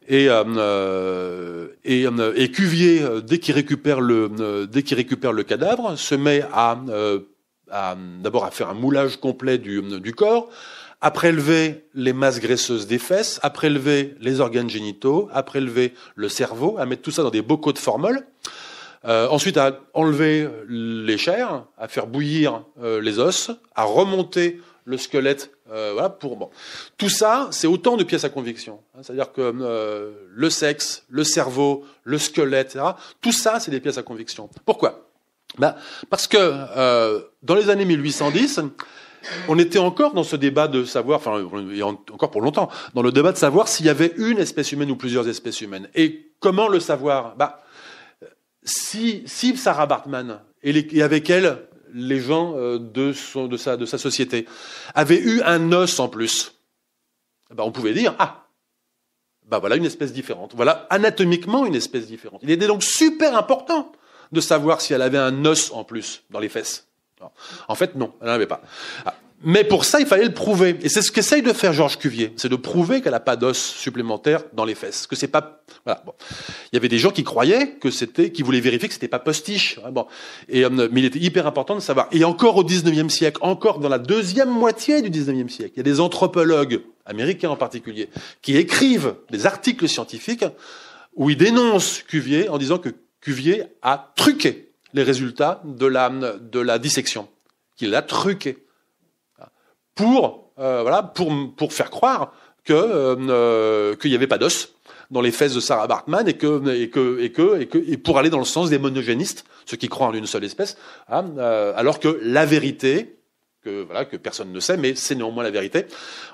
Et, et, Cuvier, dès qu'il récupère le, dès qu'il récupère le cadavre, se met à, à d'abord à faire un moulage complet du, du corps, à prélever les masses graisseuses des fesses, à prélever les organes génitaux, à prélever le cerveau, à mettre tout ça dans des bocaux de formoles. Euh, ensuite, à enlever les chairs, à faire bouillir euh, les os, à remonter le squelette. Euh, voilà pour bon. Tout ça, c'est autant de pièces à conviction. Hein, c'est-à-dire que le sexe, le cerveau, le squelette, etc. Tout ça, c'est des pièces à conviction. Pourquoi ben, parce que dans les années 1810 on était encore dans ce débat de savoir, enfin, encore pour longtemps, dans le débat de savoir s'il y avait une espèce humaine ou plusieurs espèces humaines. Et comment le savoir Bah, si, si Sarah Bartman et, et avec elle les gens euh, de, son, de, sa, de sa société avaient eu un os en plus, bah, on pouvait dire ah, bah voilà une espèce différente. Voilà anatomiquement une espèce différente. Il était donc super important de savoir si elle avait un os en plus dans les fesses. En fait, non, elle n'en avait pas. Ah. Mais pour ça, il fallait le prouver. Et c'est ce qu'essaye de faire Georges Cuvier, c'est de prouver qu'elle n'a pas d'os supplémentaire dans les fesses, que c'est pas. Voilà. Il y avait des gens qui croyaient que c'était, qui voulaient vérifier que c'était pas postiche. Hein, bon. Et euh, mais il était hyper important de savoir. Et encore au 19e siècle, encore dans la deuxième moitié du 19e siècle, il y a des anthropologues américains en particulier qui écrivent des articles scientifiques où ils dénoncent Cuvier en disant que Cuvier a truqué les résultats de la, de la dissection, qu'il a truqué pour, euh, voilà, pour, pour faire croire que euh, euh, qu'il n'y avait pas d'os dans les fesses de Sarah Bartman et que et que et que et, que, pour aller dans le sens des monogénistes, ceux qui croient en une seule espèce, hein, alors que la vérité que voilà que personne ne sait, mais c'est néanmoins la vérité.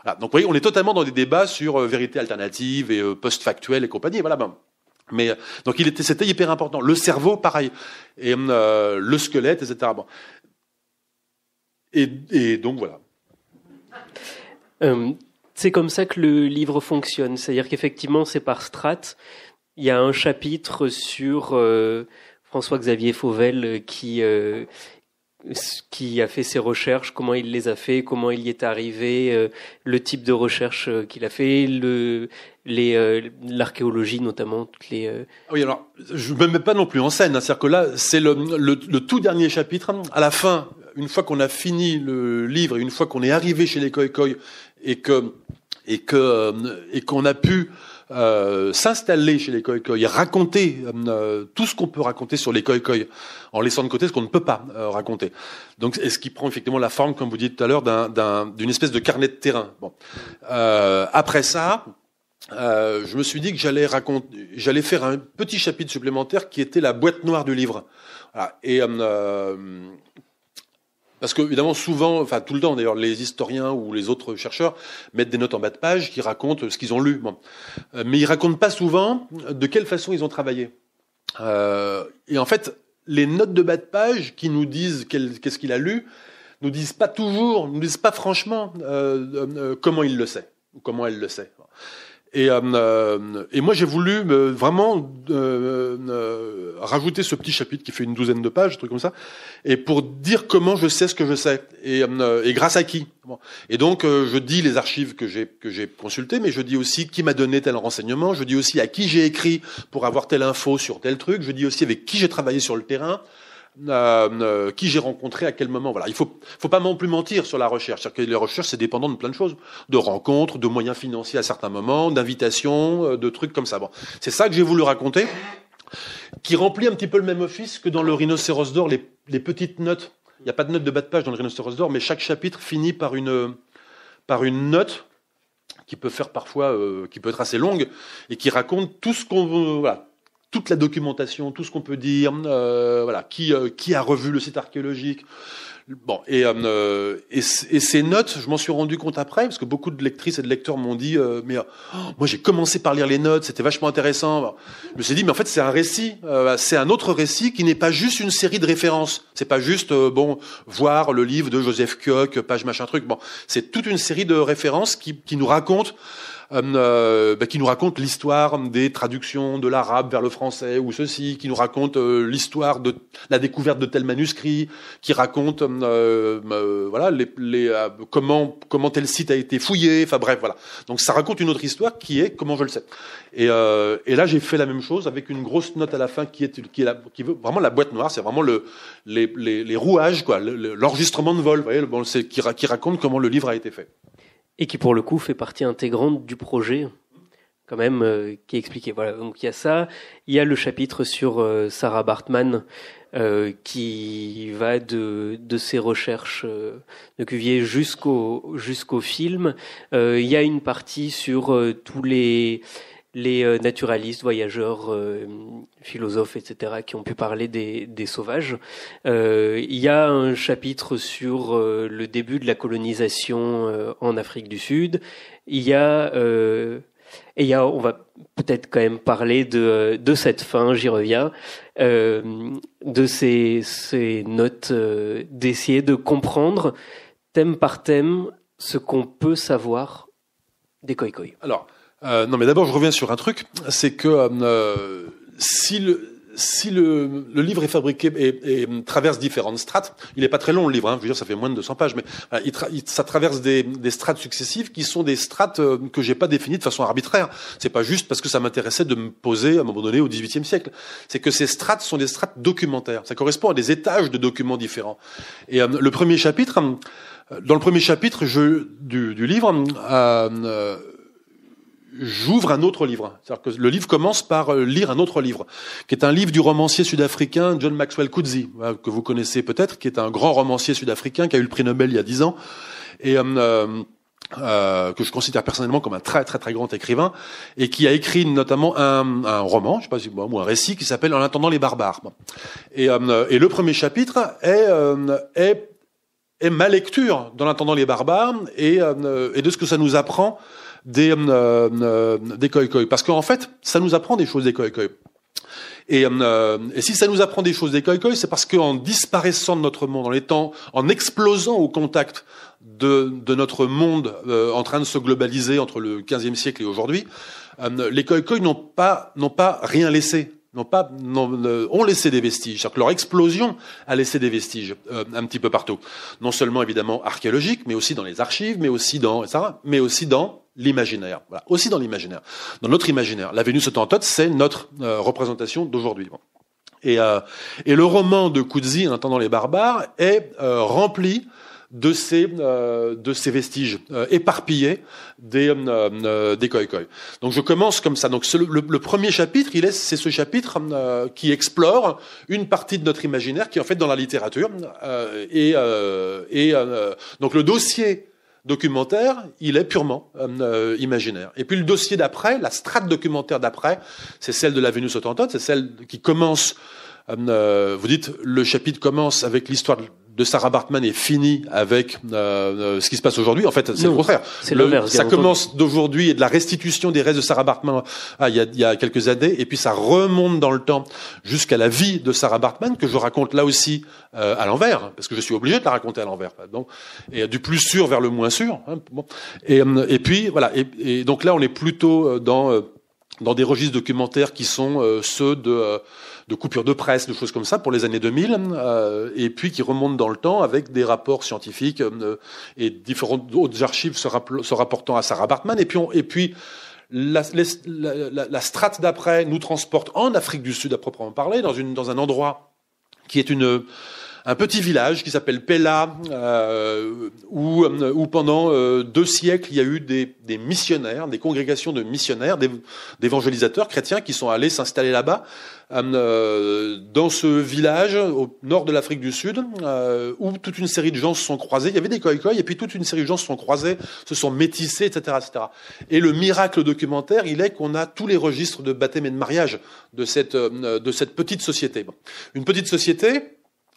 Donc vous voyez, on est totalement dans des débats sur vérité alternative et post-factuelle et compagnie. Voilà, mais euh, donc il était, c'était hyper important. Le cerveau, pareil, et euh, le squelette, etc. Et, et, donc voilà. Euh, c'est comme ça que le livre fonctionne, c'est-à-dire qu'effectivement c'est par strates. Il y a un chapitre sur François-Xavier Fauvel qui qui a fait ses recherches, comment il les a fait, comment il y est arrivé, euh, le type de recherche euh, qu'il a fait, le euh, l'archéologie notamment, toutes les. Ah oui, alors je me mets pas non plus en scène, hein. c'est-à-dire que là c'est le, le, tout dernier chapitre. À la fin, une fois qu'on a fini le livre une fois qu'on est arrivé chez les Koi et que et que et qu'on a pu euh, s'installer chez les Khoi raconter euh, tout ce qu'on peut raconter sur les Khoi en laissant de côté ce qu'on ne peut pas euh, raconter. Donc, et ce qui prend effectivement la forme, comme vous dites tout à l'heure, d'une espèce de carnet de terrain. Bon. après ça, je me suis dit que j'allais raconter, j'allais faire un petit chapitre supplémentaire qui était la boîte noire du livre. Voilà. Et parce que, évidemment, souvent, enfin tout le temps d'ailleurs, les historiens ou les autres chercheurs mettent des notes en bas de page qui racontent ce qu'ils ont lu. Euh, mais ils racontent pas souvent de quelle façon ils ont travaillé. Euh, et en fait, les notes de bas de page qui nous disent qu'est-ce qu'il a lu, nous disent pas toujours, nous disent pas franchement euh, comment il le sait ou comment elle le sait. Et, euh, euh, et moi, j'ai voulu euh, vraiment rajouter ce petit chapitre qui fait une douzaine de pages, un truc comme ça, et pour dire comment je sais ce que je sais et, et grâce à qui. Et donc, je dis les archives que j'ai que j'ai consultées, mais je dis aussi qui m'a donné tel renseignement, je dis aussi à qui j'ai écrit pour avoir telle info sur tel truc, je dis aussi avec qui j'ai travaillé sur le terrain. Euh, euh, qui j'ai rencontré, à quel moment. Voilà. Il ne faut, faut, pas non plus mentir sur la recherche. cest que les recherches, c'est dépendant de plein de choses. De rencontres, de moyens financiers à certains moments, d'invitations, euh, de trucs comme ça. Bon. C'est ça que j'ai voulu raconter, qui remplit un petit peu le même office que dans le rhinocéros d'or, les, les, petites notes. Il n'y a pas de notes de bas de page dans le rhinocéros d'or, mais chaque chapitre finit par une, par une note qui peut faire parfois, qui peut être assez longue, et qui raconte tout ce qu'on, veut voilà, toute la documentation, tout ce qu'on peut dire, euh, voilà, qui, euh, qui a revu le site archéologique. Bon, et, euh, euh, et, ces notes, je m'en suis rendu compte après, parce que beaucoup de lectrices et de lecteurs m'ont dit, mais oh, moi j'ai commencé par lire les notes, c'était vachement intéressant. Je me suis dit, mais en fait c'est un récit, c'est un autre récit qui n'est pas juste une série de références. C'est pas juste bon voir le livre de Joseph Koch, page machin truc. Bon, c'est toute une série de références qui, qui nous racontent euh, euh bah, qui nous raconte l'histoire des traductions de l'arabe vers le français ou ceci, qui nous raconte euh, l'histoire de la découverte de tel manuscrit, qui raconte euh, voilà les, les, comment comment tel site a été fouillé. Enfin bref, voilà. Donc ça raconte une autre histoire qui est comment je le sais. Et, là j'ai fait la même chose avec une grosse note à la fin qui est qui est, veut vraiment la boîte noire, c'est vraiment les, rouages quoi, l'enregistrement de vol, vous voyez, qui raconte comment le livre a été fait et qui pour le coup fait partie intégrante du projet quand même euh, qui est expliqué. Voilà, donc il y a ça, il y a le chapitre sur euh, Sarah Bartman euh, qui va de, de ses recherches de Cuvier jusqu'au jusqu'au film. il y a une partie sur tous les les euh, naturalistes, voyageurs, euh, philosophes, etc., qui ont pu parler des, des sauvages. Euh, il y a un chapitre sur euh, le début de la colonisation en Afrique du Sud. Il y a et il y a, on va peut-être quand même parler de, de cette fin, j'y reviens, de ces, ces notes, d'essayer de comprendre thème par thème ce qu'on peut savoir des koi-koi. Alors, euh, non, mais d'abord, je reviens sur un truc, c'est que euh, euh, si le si le, livre est fabriqué et, traverse différentes strates, il n'est pas très long le livre, hein, je veux dire ça fait moins de 200 pages, mais il ça traverse des, des, strates successives qui sont des strates que j'ai pas définies de façon arbitraire. C'est pas juste parce que ça m'intéressait de me poser à un moment donné au XVIIIe siècle. C'est que ces strates sont des strates documentaires. Ça correspond à des étages de documents différents. Et le premier chapitre, dans le premier chapitre je, du, du livre j'ouvre un autre livre. C'est-à-dire que le livre commence par euh, lire un autre livre, qui est un livre du romancier sud-africain John Maxwell Coetzee, que vous connaissez peut-être, qui est un grand romancier sud-africain qui a eu le prix Nobel il y a dix ans. Et euh, euh, euh, que je considère personnellement comme un très très très grand écrivain et qui a écrit notamment un, un roman, je sais pas si ou un récit qui s'appelle En attendant les barbares. Et, et le premier chapitre est, est, est ma lecture En attendant les barbares et, et de ce que ça nous apprend des euh, euh, des koi-koi. Parce qu'en fait, ça nous apprend des choses des koi Et, euh, et, si ça nous apprend des choses des koi c'est parce qu'en disparaissant de notre monde, en étant, en explosant au contact de, de notre monde en train de se globaliser entre le 15 siècle et aujourd'hui, les koi n'ont pas, n'ont pas rien laissé pas ont laissé des vestiges, c'est-à-dire que leur explosion a laissé des vestiges euh, un petit peu partout, non seulement évidemment archéologiques, mais aussi dans les archives, mais aussi dans etc., mais aussi dans l'imaginaire, voilà. aussi dans l'imaginaire, dans notre imaginaire. La Vénus autantote, c'est notre euh, représentation d'aujourd'hui. Et, euh, et, le roman de Kudzi, En attendant les barbares, est rempli euh, de ces, vestiges euh, éparpillés des, euh, des koi Donc je commence comme ça. Donc le, premier chapitre, c'est ce chapitre qui explore une partie de notre imaginaire qui est en fait dans la littérature. et donc le dossier documentaire, il est purement imaginaire. Et puis le dossier d'après, la strate documentaire d'après, c'est celle de la Vénus Autantote, c'est celle qui commence. vous dites, le chapitre commence avec l'histoire de de Sarah Bartman est finie avec euh, euh, ce qui se passe aujourd'hui. En fait, c'est le contraire. Le, ça commence d'aujourd'hui et de la restitution des restes de Sarah Bartman ah, il, y a, il, y a, quelques années, et puis ça remonte dans le temps jusqu'à la vie de Sarah Bartman que je raconte là aussi euh, à l'envers, parce que je suis obligé de la raconter à l'envers. Donc, et du plus sûr vers le moins sûr. Hein, et, et, puis voilà. Et, et, donc là, on est plutôt dans dans des registres documentaires qui sont ceux de de coupures de presse, de choses comme ça pour les années 2000, euh, et puis qui remontent dans le temps avec des rapports scientifiques euh, et différentes autres archives se, rapportant à Sarah Bartman, et puis, et puis la, la strate d'après nous transporte en Afrique du Sud à proprement parler, dans, une, dans un endroit qui est une un petit village qui s'appelle Pella, euh, euh, où, pendant euh, deux siècles, il y a eu des, missionnaires, des congrégations de missionnaires, d'évangélisateurs chrétiens qui sont allés s'installer là-bas, dans ce village au nord de l'Afrique du Sud, où toute une série de gens se sont croisés. Il y avait des koi et puis toute une série de gens se sont croisés, se sont métissés, etc. etc. Et le miracle documentaire, il est qu'on a tous les registres de baptême et de mariage de cette petite société. Une petite société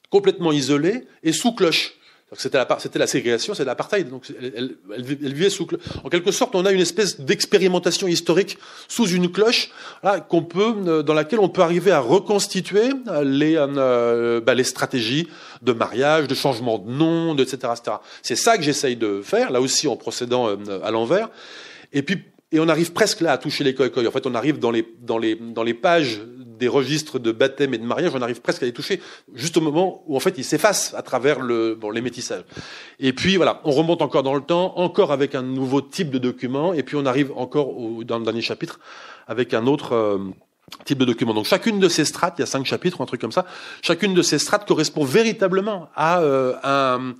complètement isolée et sous cloche. C'était la, ségrégation, c'était l'apartheid. Donc elle, vivait sous cloche. En quelque sorte, on a une espèce d'expérimentation historique sous une cloche là, qu'on peut, euh, dans laquelle on peut arriver à reconstituer euh, les, euh, bah, les stratégies de mariage, de changement de nom, de, etc. C'est ça que j'essaye de faire, là aussi en procédant à l'envers. Et puis et on arrive presque là à toucher les coïcoïs. En fait, on arrive dans les, dans les, dans les pages des registres de baptême et de mariage, on arrive presque à les toucher, juste au moment où en fait ils s'effacent à travers le, bon, les métissages. Et puis voilà, on remonte encore dans le temps, encore avec un nouveau type de document, et puis on arrive encore au, dans le dernier chapitre avec un autre euh, type de document. Donc chacune de ces strates, il y a cinq chapitres, un truc comme ça, chacune de ces strates correspond véritablement à euh, un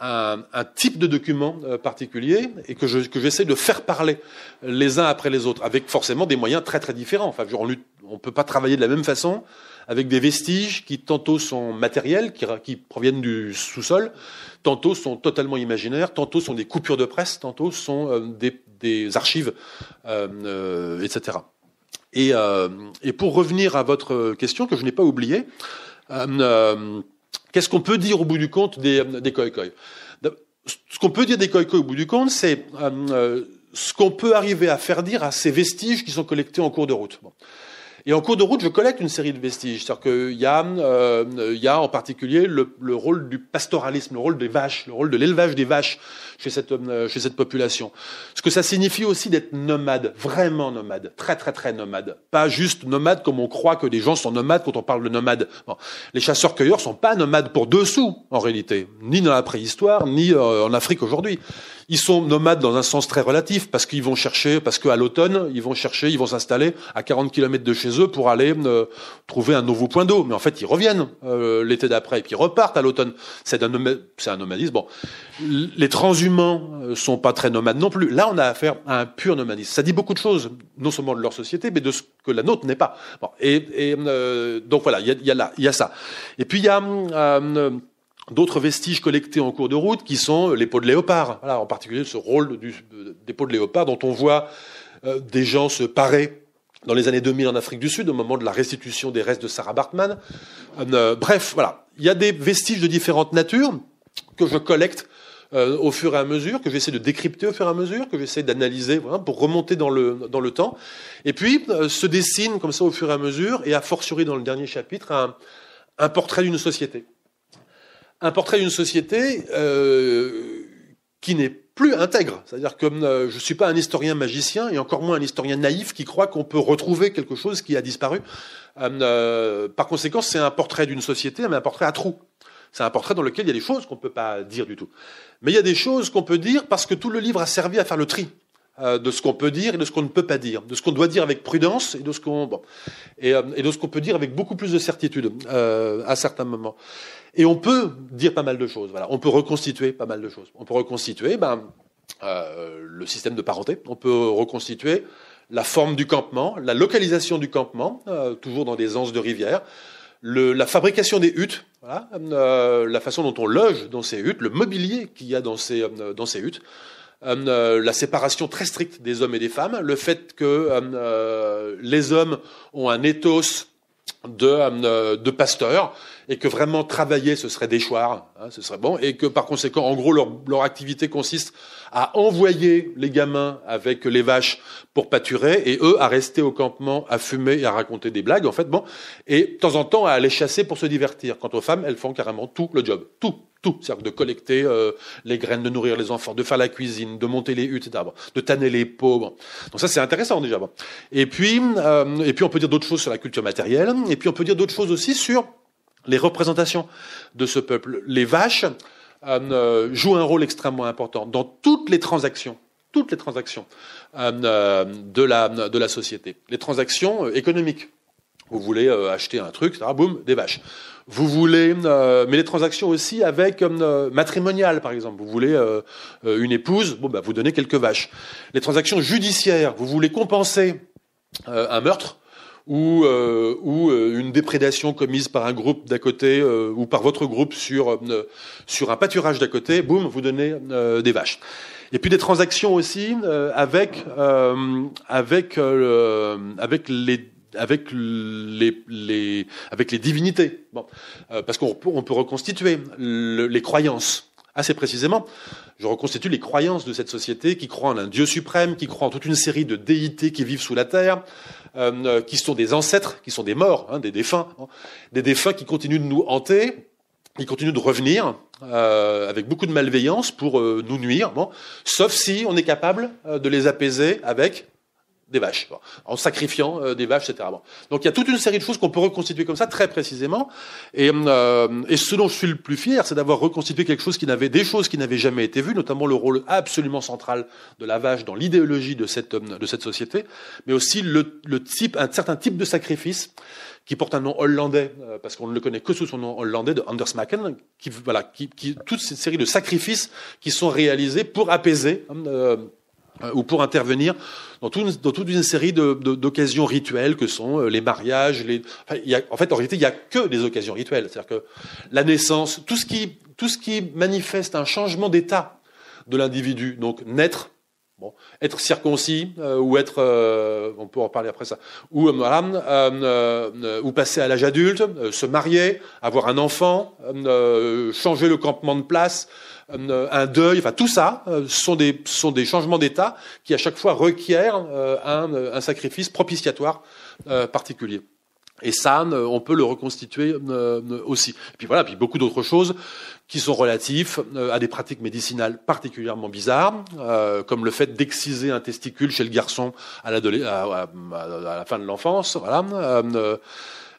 un, type de document euh, particulier et que, je, que j'essaie de faire parler les uns après les autres, avec forcément des moyens très très différents. Enfin, genre, on ne peut pas travailler de la même façon avec des vestiges qui tantôt sont matériels, qui, qui proviennent du sous-sol, tantôt sont totalement imaginaires, tantôt sont des coupures de presse, tantôt sont euh, des, des, archives, etc. Euh, et, et, pour revenir à votre question que je n'ai pas oubliée, Qu'est-ce qu'on peut dire au bout du compte des, euh, des koi Ce qu'on peut dire des koi au bout du compte, c'est euh, euh, ce qu'on peut arriver à faire dire à ces vestiges qui sont collectés en cours de route. Et en cours de route, je collecte une série de vestiges. C'est-à-dire qu'il y, a en particulier le, rôle du pastoralisme, le rôle des vaches, le rôle de l'élevage des vaches chez cette, euh, chez cette population. Ce que ça signifie aussi d'être nomade, vraiment nomade, très très très nomade. Pas juste nomade comme on croit que les gens sont nomades quand on parle de nomade. Les chasseurs-cueilleurs sont pas nomades pour deux sous, en réalité, ni dans la préhistoire, ni euh, en Afrique aujourd'hui. Ils sont nomades dans un sens très relatif, parce qu'ils vont chercher, parce qu'à l'automne, ils vont chercher, ils vont s'installer à 40 km de chez eux pour aller euh, trouver un nouveau point d'eau. Mais en fait, ils reviennent l'été d'après, et puis ils repartent à l'automne. C'est un, nomadisme. Bon. Les transhumants euh, sont pas très nomades non plus. Là, on a affaire à un pur nomadisme. Ça dit beaucoup de choses, non seulement de leur société, mais de ce que la nôtre n'est pas. Bon, et, euh, donc voilà, il y a, y a ça. Et puis il y a euh, d'autres vestiges collectés en cours de route qui sont les peaux de léopard. en particulier ce rôle du, des peaux de léopard dont on voit des gens se parer dans les années 2000 en Afrique du Sud, au moment de la restitution des restes de Sarah Bartman. bref, voilà. Il y a des vestiges de différentes natures que je collecte euh, au fur et à mesure, que j'essaie de décrypter au fur et à mesure, que j'essaie d'analyser pour remonter dans le, dans le temps. Et puis euh, se dessine comme ça au fur et à mesure, et a fortiori dans le dernier chapitre, un, portrait d'une société. Un portrait d'une société euh, qui n'est plus intègre. C'est-à-dire que je ne suis pas un historien magicien, et encore moins un historien naïf qui croit qu'on peut retrouver quelque chose qui a disparu. par conséquent, c'est un portrait d'une société, mais un portrait à trous. C'est un portrait dans lequel il y a des choses qu'on ne peut pas dire du tout. Mais il y a des choses qu'on peut dire parce que tout le livre a servi à faire le tri euh, de ce qu'on peut dire et de ce qu'on ne peut pas dire, de ce qu'on doit dire avec prudence et de ce qu'on bon, et, euh, de ce qu'on peut dire avec beaucoup plus de certitude euh, à certains moments. Et on peut dire pas mal de choses. Voilà, on peut reconstituer pas mal de choses. On peut reconstituer ben, le système de parenté. On peut reconstituer la forme du campement, la localisation du campement, toujours dans des anses de rivière la fabrication des huttes, euh, la façon dont on loge dans ces huttes, le mobilier qu'il y a dans ces, euh, dans ces huttes, euh, la séparation très stricte des hommes et des femmes, le fait que les hommes ont un ethos de, de pasteur et que vraiment travailler, ce serait déchoir, hein, ce serait bon, et que par conséquent, en gros, leur, leur activité consiste à envoyer les gamins avec les vaches pour pâturer, et eux à rester au campement, à fumer et à raconter des blagues, en fait, bon, et de temps en temps à aller chasser pour se divertir. Quant aux femmes, elles font carrément tout le job, tout, tout, c'est-à-dire de collecter euh, les graines, de nourrir les enfants, de faire la cuisine, de monter les huttes, etc., de tanner les pots. Donc ça, c'est intéressant déjà. Bon. Et puis, euh, et puis on peut dire d'autres choses sur la culture matérielle, et puis on peut dire d'autres choses aussi sur les représentations de ce peuple. Les vaches euh, euh, jouent un rôle extrêmement important dans toutes les transactions, toutes les transactions euh, de, la, société, les transactions économiques. Vous voulez acheter un truc, boom, boum, des vaches. Vous voulez, mais les transactions aussi avec matrimoniales, par exemple. Vous voulez une épouse, bon, bah, vous donnez quelques vaches. Les transactions judiciaires, vous voulez compenser un meurtre, ou, euh, ou euh, une déprédation commise par un groupe d'à côté euh, ou par votre groupe sur, euh, sur un pâturage d'à côté, boum, vous donnez des vaches. Et puis des transactions aussi avec, avec, avec les avec les, les, avec les divinités, bon. parce qu'on peut, on peut reconstituer les croyances assez précisément je reconstitue les croyances de cette société qui croit en un Dieu suprême, qui croit en toute une série de déités qui vivent sous la terre, euh, euh, qui sont des ancêtres, qui sont des morts, hein, des défunts, hein. des défunts qui continuent de nous hanter, qui continuent de revenir euh, avec beaucoup de malveillance pour nous nuire, bon, sauf si on est capable de les apaiser avec des vaches, en sacrifiant euh, des vaches, etc. Bon. Donc il y a toute une série de choses qu'on peut reconstituer comme ça très précisément. Et, euh, et ce dont je suis le plus fier, c'est d'avoir reconstitué quelque chose qui n'avait des choses qui n'avaient jamais été vues, notamment le rôle absolument central de la vache dans l'idéologie de cette de cette société, mais aussi le, le type un certain type de sacrifice qui porte un nom hollandais, euh, parce qu'on ne le connaît que sous son nom hollandais de macken qui, voilà, qui, qui, toute cette série de sacrifices qui sont réalisés pour apaiser euh, ou pour intervenir dans, dans, toute une série d'occasions rituelles que sont euh, les mariages. en fait, en réalité, il n'y a que des occasions rituelles. C'est-à-dire que la naissance, tout ce qui, tout ce qui manifeste un changement d'état de l'individu, donc naître, Bon, être circoncis euh, ou être, euh, on peut en parler après ça, ou euh, euh ou passer à l'âge adulte, se marier, avoir un enfant, changer le campement de place, un deuil, enfin tout ça sont des sont des changements d'état qui à chaque fois requièrent un, un, sacrifice propitiatoire particulier. Et ça, euh, on peut le reconstituer euh, euh, aussi. Et puis voilà, puis beaucoup d'autres choses qui sont relatifs à des pratiques médicinales particulièrement bizarres, comme le fait d'exciser un testicule chez le garçon à, la fin de l'enfance, voilà,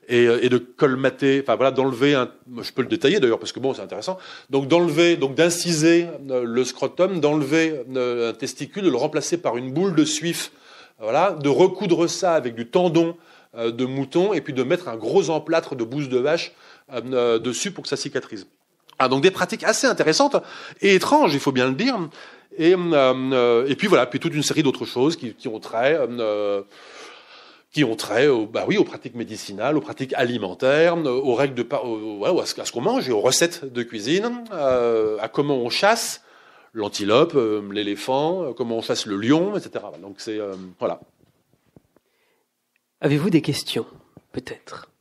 et, et, de colmater, enfin voilà, d'enlever, je peux le détailler d'ailleurs parce que bon, c'est intéressant. Donc d'enlever, donc d'inciser le scrotum, d'enlever un testicule, de le remplacer par une boule de suif, voilà, de recoudre ça avec du tendon euh, de mouton et puis de mettre un gros emplâtre de bouse de vache euh, euh, dessus pour que ça cicatrise. Ah, donc des pratiques assez intéressantes et étranges, il faut bien le dire. Et, et puis voilà, puis toute une série d'autres choses qui, ont trait, qui ont trait, aux, bah oui, aux pratiques médicinales, aux pratiques alimentaires, aux règles de, à ce qu'on mange et aux recettes de cuisine, à comment on chasse l'antilope, l'éléphant, comment on chasse le lion, etc. Donc c'est voilà. Avez-vous des questions, peut-être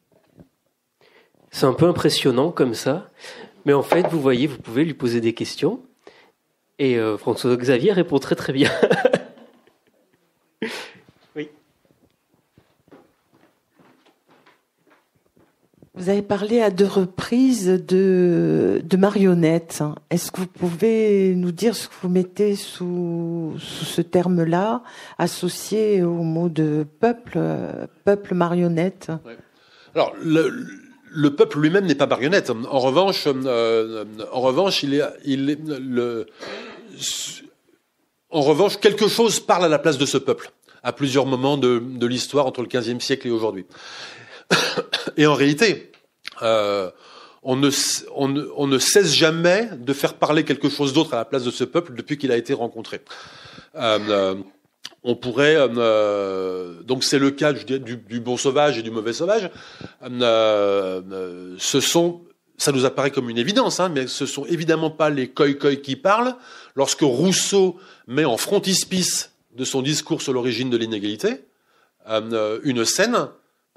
C'est un peu impressionnant comme ça, mais en fait, vous voyez, vous pouvez lui poser des questions, et euh, François Xavier répond très très bien. Vous avez parlé à deux reprises de, marionnettes. Est-ce que vous pouvez nous dire ce que vous mettez sous, sous ce terme-là, associé au mot de peuple, peuple marionnette Alors, le, peuple lui-même n'est pas marionnette. En revanche, euh, en revanche, il est, il est le, en revanche, quelque chose parle à la place de ce peuple à plusieurs moments de, de l'histoire entre le XVe siècle et aujourd'hui. Et en réalité, euh, on, ne, on, cesse jamais de faire parler quelque chose d'autre à la place de ce peuple depuis qu'il a été rencontré. Euh, euh, on pourrait donc c'est le cas du, bon sauvage et du mauvais sauvage. ce sont ça nous apparaît comme une évidence, hein, mais ce sont évidemment pas les koi qui parlent. Lorsque Rousseau met en frontispice de son discours sur l'origine de l'inégalité une scène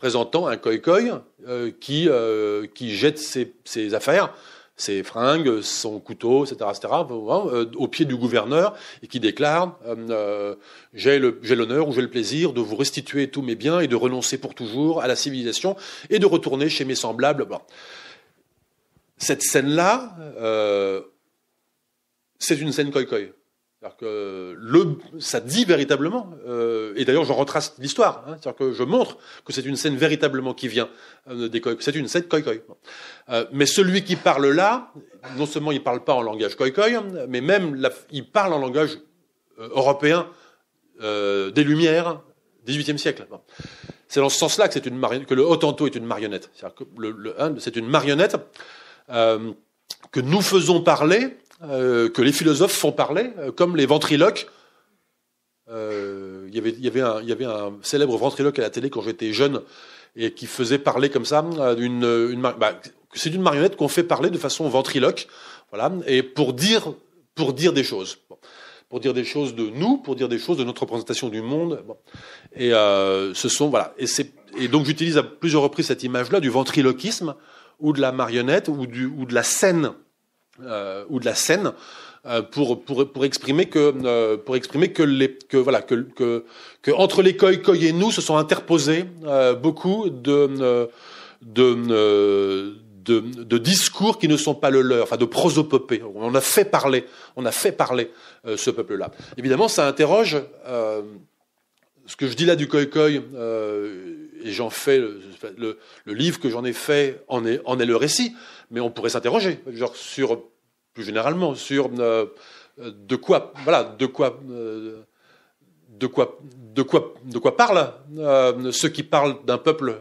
présentant un koi euh, qui, euh, qui jette ses, affaires, ses fringues, son couteau, etc., etc. Euh, au pied du gouverneur et qui déclare euh, J'ai l'honneur ou j'ai le plaisir de vous restituer tous mes biens et de renoncer pour toujours à la civilisation et de retourner chez mes semblables. Cette scène-là, c'est une scène koi cest que le, ça dit véritablement, euh, et d'ailleurs je retrace l'histoire, hein, c'est-à-dire que je montre que c'est une scène véritablement qui vient euh, des c'est une scène koi Euh, mais celui qui parle là, non seulement il parle pas en langage koi mais même il parle en langage euh, européen euh, des Lumières, 18e siècle. C'est dans ce sens-là que, c'est une que le Hotentot est une marionnette. C'est-à-dire que le, le hein, c'est une marionnette que nous faisons parler euh, que les philosophes font parler, euh, comme les ventriloques. Euh, il y, avait un célèbre ventriloque à la télé quand j'étais jeune et qui faisait parler comme ça d'une. Une, bah, c'est d'une marionnette qu'on fait parler de façon ventriloque, voilà, et pour dire, pour dire des choses. pour dire des choses de nous, pour dire des choses de notre représentation du monde. Et ce sont voilà. Et, donc j'utilise à plusieurs reprises cette image-là du ventriloquisme ou de la marionnette ou, ou de la scène euh, ou de la scène euh, pour, pour, exprimer que euh, pour exprimer que les que voilà que que, entre les koi koi et nous se sont interposés beaucoup de de, discours qui ne sont pas le leur, enfin de prosopopée. On a fait parler, on a fait parler ce peuple-là. Évidemment, ça interroge ce que je dis là du koi et j'en fais le, livre que j'en ai fait en est, le récit, mais on pourrait s'interroger, genre sur plus généralement sur euh, de quoi, voilà, de quoi, euh, de quoi, de quoi, de quoi parle euh, ceux qui parlent d'un peuple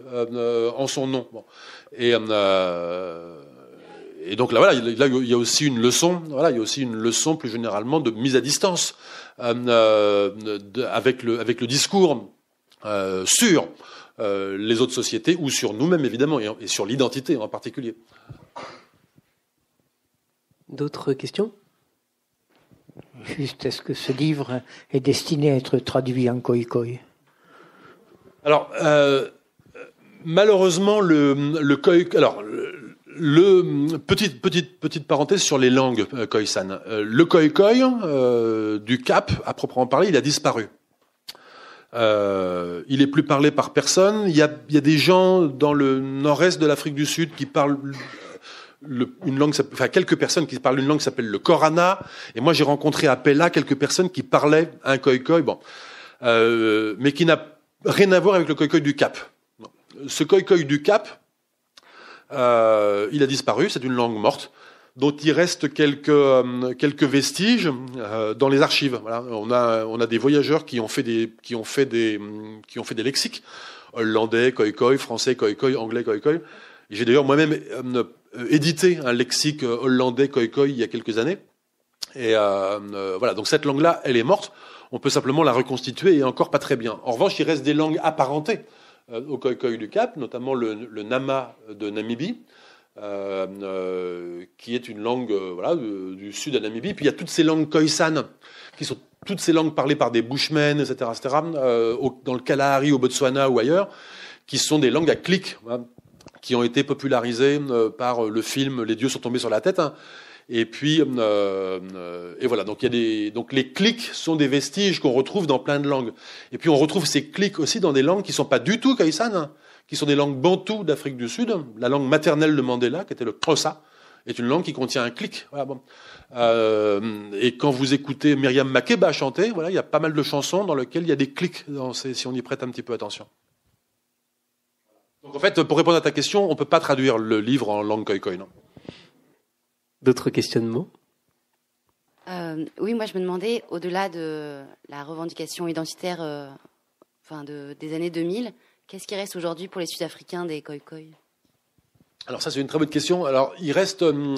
en son nom. Et, donc là, voilà, il y a aussi une leçon, voilà, il y aussi une leçon plus généralement de mise à distance avec le avec le discours sûr euh, les autres sociétés ou sur nous-mêmes, évidemment, et, sur l'identité en particulier. D'autres questions Juste, est-ce que ce livre est destiné à être traduit en koi Alors, euh, malheureusement, le, le alors, le, petite, petite, parenthèse sur les langues euh, koïsan le koi du Cap, à proprement parler, il a disparu. Euh, il est plus parlé par personne. Il y a, il y a des gens dans le nord-est de l'Afrique du Sud qui parlent le, une langue, enfin quelques personnes qui parlent une langue qui s'appelle le Korana. Et moi, j'ai rencontré à Pella quelques personnes qui parlaient un koi-koi, bon, euh, mais qui n'a rien à voir avec le koi du Cap. Ce koi-koi du Cap, euh, il a disparu. C'est une langue morte dont il reste quelques, euh, vestiges euh, dans les archives. On, a, des voyageurs qui ont fait des, lexiques hollandais, koi français, koi anglais, koi J'ai d'ailleurs moi-même euh, édité un lexique hollandais, koi il y a quelques années. donc cette langue-là, elle est morte. On peut simplement la reconstituer et encore pas très bien. En revanche, il reste des langues apparentées au koi du Cap, notamment le nama de Namibie. Euh, euh, qui est une langue euh, voilà, du, sud de Namibie. Puis il y a toutes ces langues khoisan, qui sont toutes ces langues parlées par des bushmen, etc., dans le Kalahari, au Botswana ou ailleurs, qui sont des langues à clics, qui ont été popularisées par le film Les dieux sont tombés sur la tête. Hein. Et puis, et voilà. Donc, a des, donc les clics sont des vestiges qu'on retrouve dans plein de langues. Et puis, on retrouve ces clics aussi dans des langues qui ne sont pas du tout kaïsan. Hein qui sont des langues bantoues d'Afrique du Sud. La langue maternelle de Mandela, qui était le Xhosa, est une langue qui contient un clic. Euh, et quand vous écoutez Myriam Makeba chanter, voilà, il y a pas mal de chansons dans lesquelles il y a des clics, si on y prête un petit peu attention. Donc en fait, pour répondre à ta question, on ne peut pas traduire le livre en langue khoikhoi, non D'autres questionnements euh, Oui, moi je me demandais, au-delà de la revendication identitaire euh, enfin des années 2000, Qu'est-ce qui reste aujourd'hui pour les Sud-Africains des Khoikhoi Alors ça, c'est une très bonne question. Alors, il reste... Euh,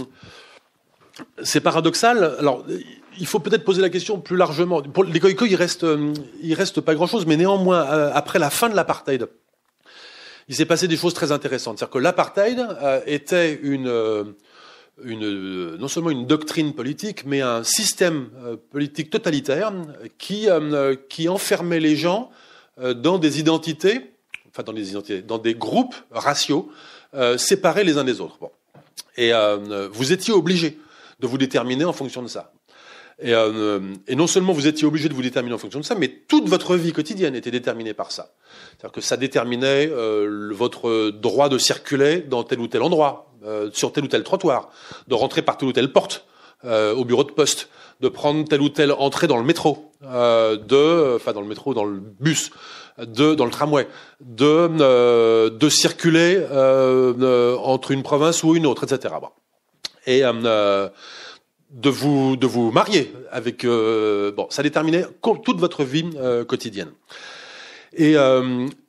c'est paradoxal. Alors, il faut peut-être poser la question plus largement. Pour les Khoikhoi, il reste, euh, il reste pas grand-chose, mais néanmoins, euh, après la fin de l'apartheid, il s'est passé des choses très intéressantes. C'est-à-dire que l'apartheid était une, non seulement une doctrine politique, mais un système politique totalitaire qui, qui enfermait les gens dans des identités enfin dans des identités, dans des groupes raciaux euh, séparés les uns des autres. Bon. Et euh, vous étiez obligé de vous déterminer en fonction de ça. Et, euh, et, non seulement vous étiez obligé de vous déterminer en fonction de ça, mais toute votre vie quotidienne était déterminée par ça. C'est-à-dire que ça déterminait euh, votre droit de circuler dans tel ou tel endroit, euh, sur tel ou tel trottoir, de rentrer par telle ou telle porte euh, au bureau de poste, de prendre telle ou telle entrée dans le métro, de, enfin dans le métro, dans le bus, de dans le tramway, de euh, de circuler euh, euh, entre une province ou une autre, etc. Et euh, de vous de vous marier avec bon, ça déterminait toute votre vie quotidienne. Et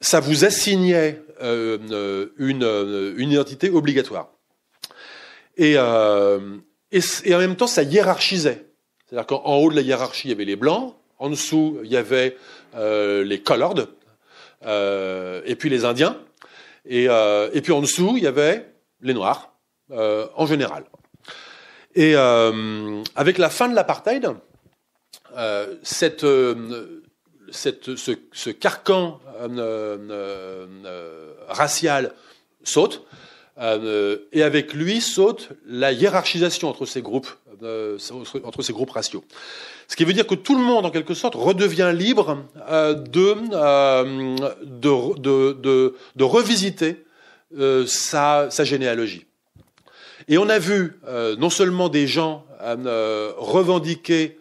ça vous assignait une, une identité obligatoire. Et, et, et en même temps, ça hiérarchisait. C'est-à-dire qu'en haut de la hiérarchie, il y avait les blancs, en dessous, il y avait euh, les colored euh, et puis les Indiens. Euh, et, puis en dessous, il y avait les Noirs, en général. Et avec la fin de l'apartheid, cette, ce, carcan racial saute. Euh, et avec lui saute la hiérarchisation entre ces groupes, euh, entre ces groupes raciaux. Ce qui veut dire que tout le monde, en quelque sorte, redevient libre euh, de, de, de, de, revisiter sa, généalogie. Et on a vu non seulement des gens revendiquer,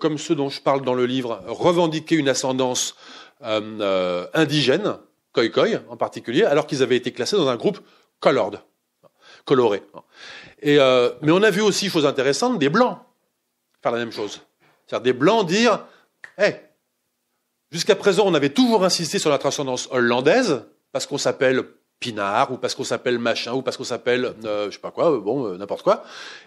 comme ceux dont je parle dans le livre, revendiquer une ascendance indigène, Khoi en particulier, alors qu'ils avaient été classés dans un groupe colored, coloré. Et, euh, mais on a vu aussi, chose intéressante, des blancs faire la même chose. C'est-à-dire des blancs dire Hé, jusqu'à présent, on avait toujours insisté sur la transcendance hollandaise, parce qu'on s'appelle Pinard, ou parce qu'on s'appelle machin, ou parce qu'on s'appelle je euh, je sais pas quoi, euh, bon, n'importe quoi,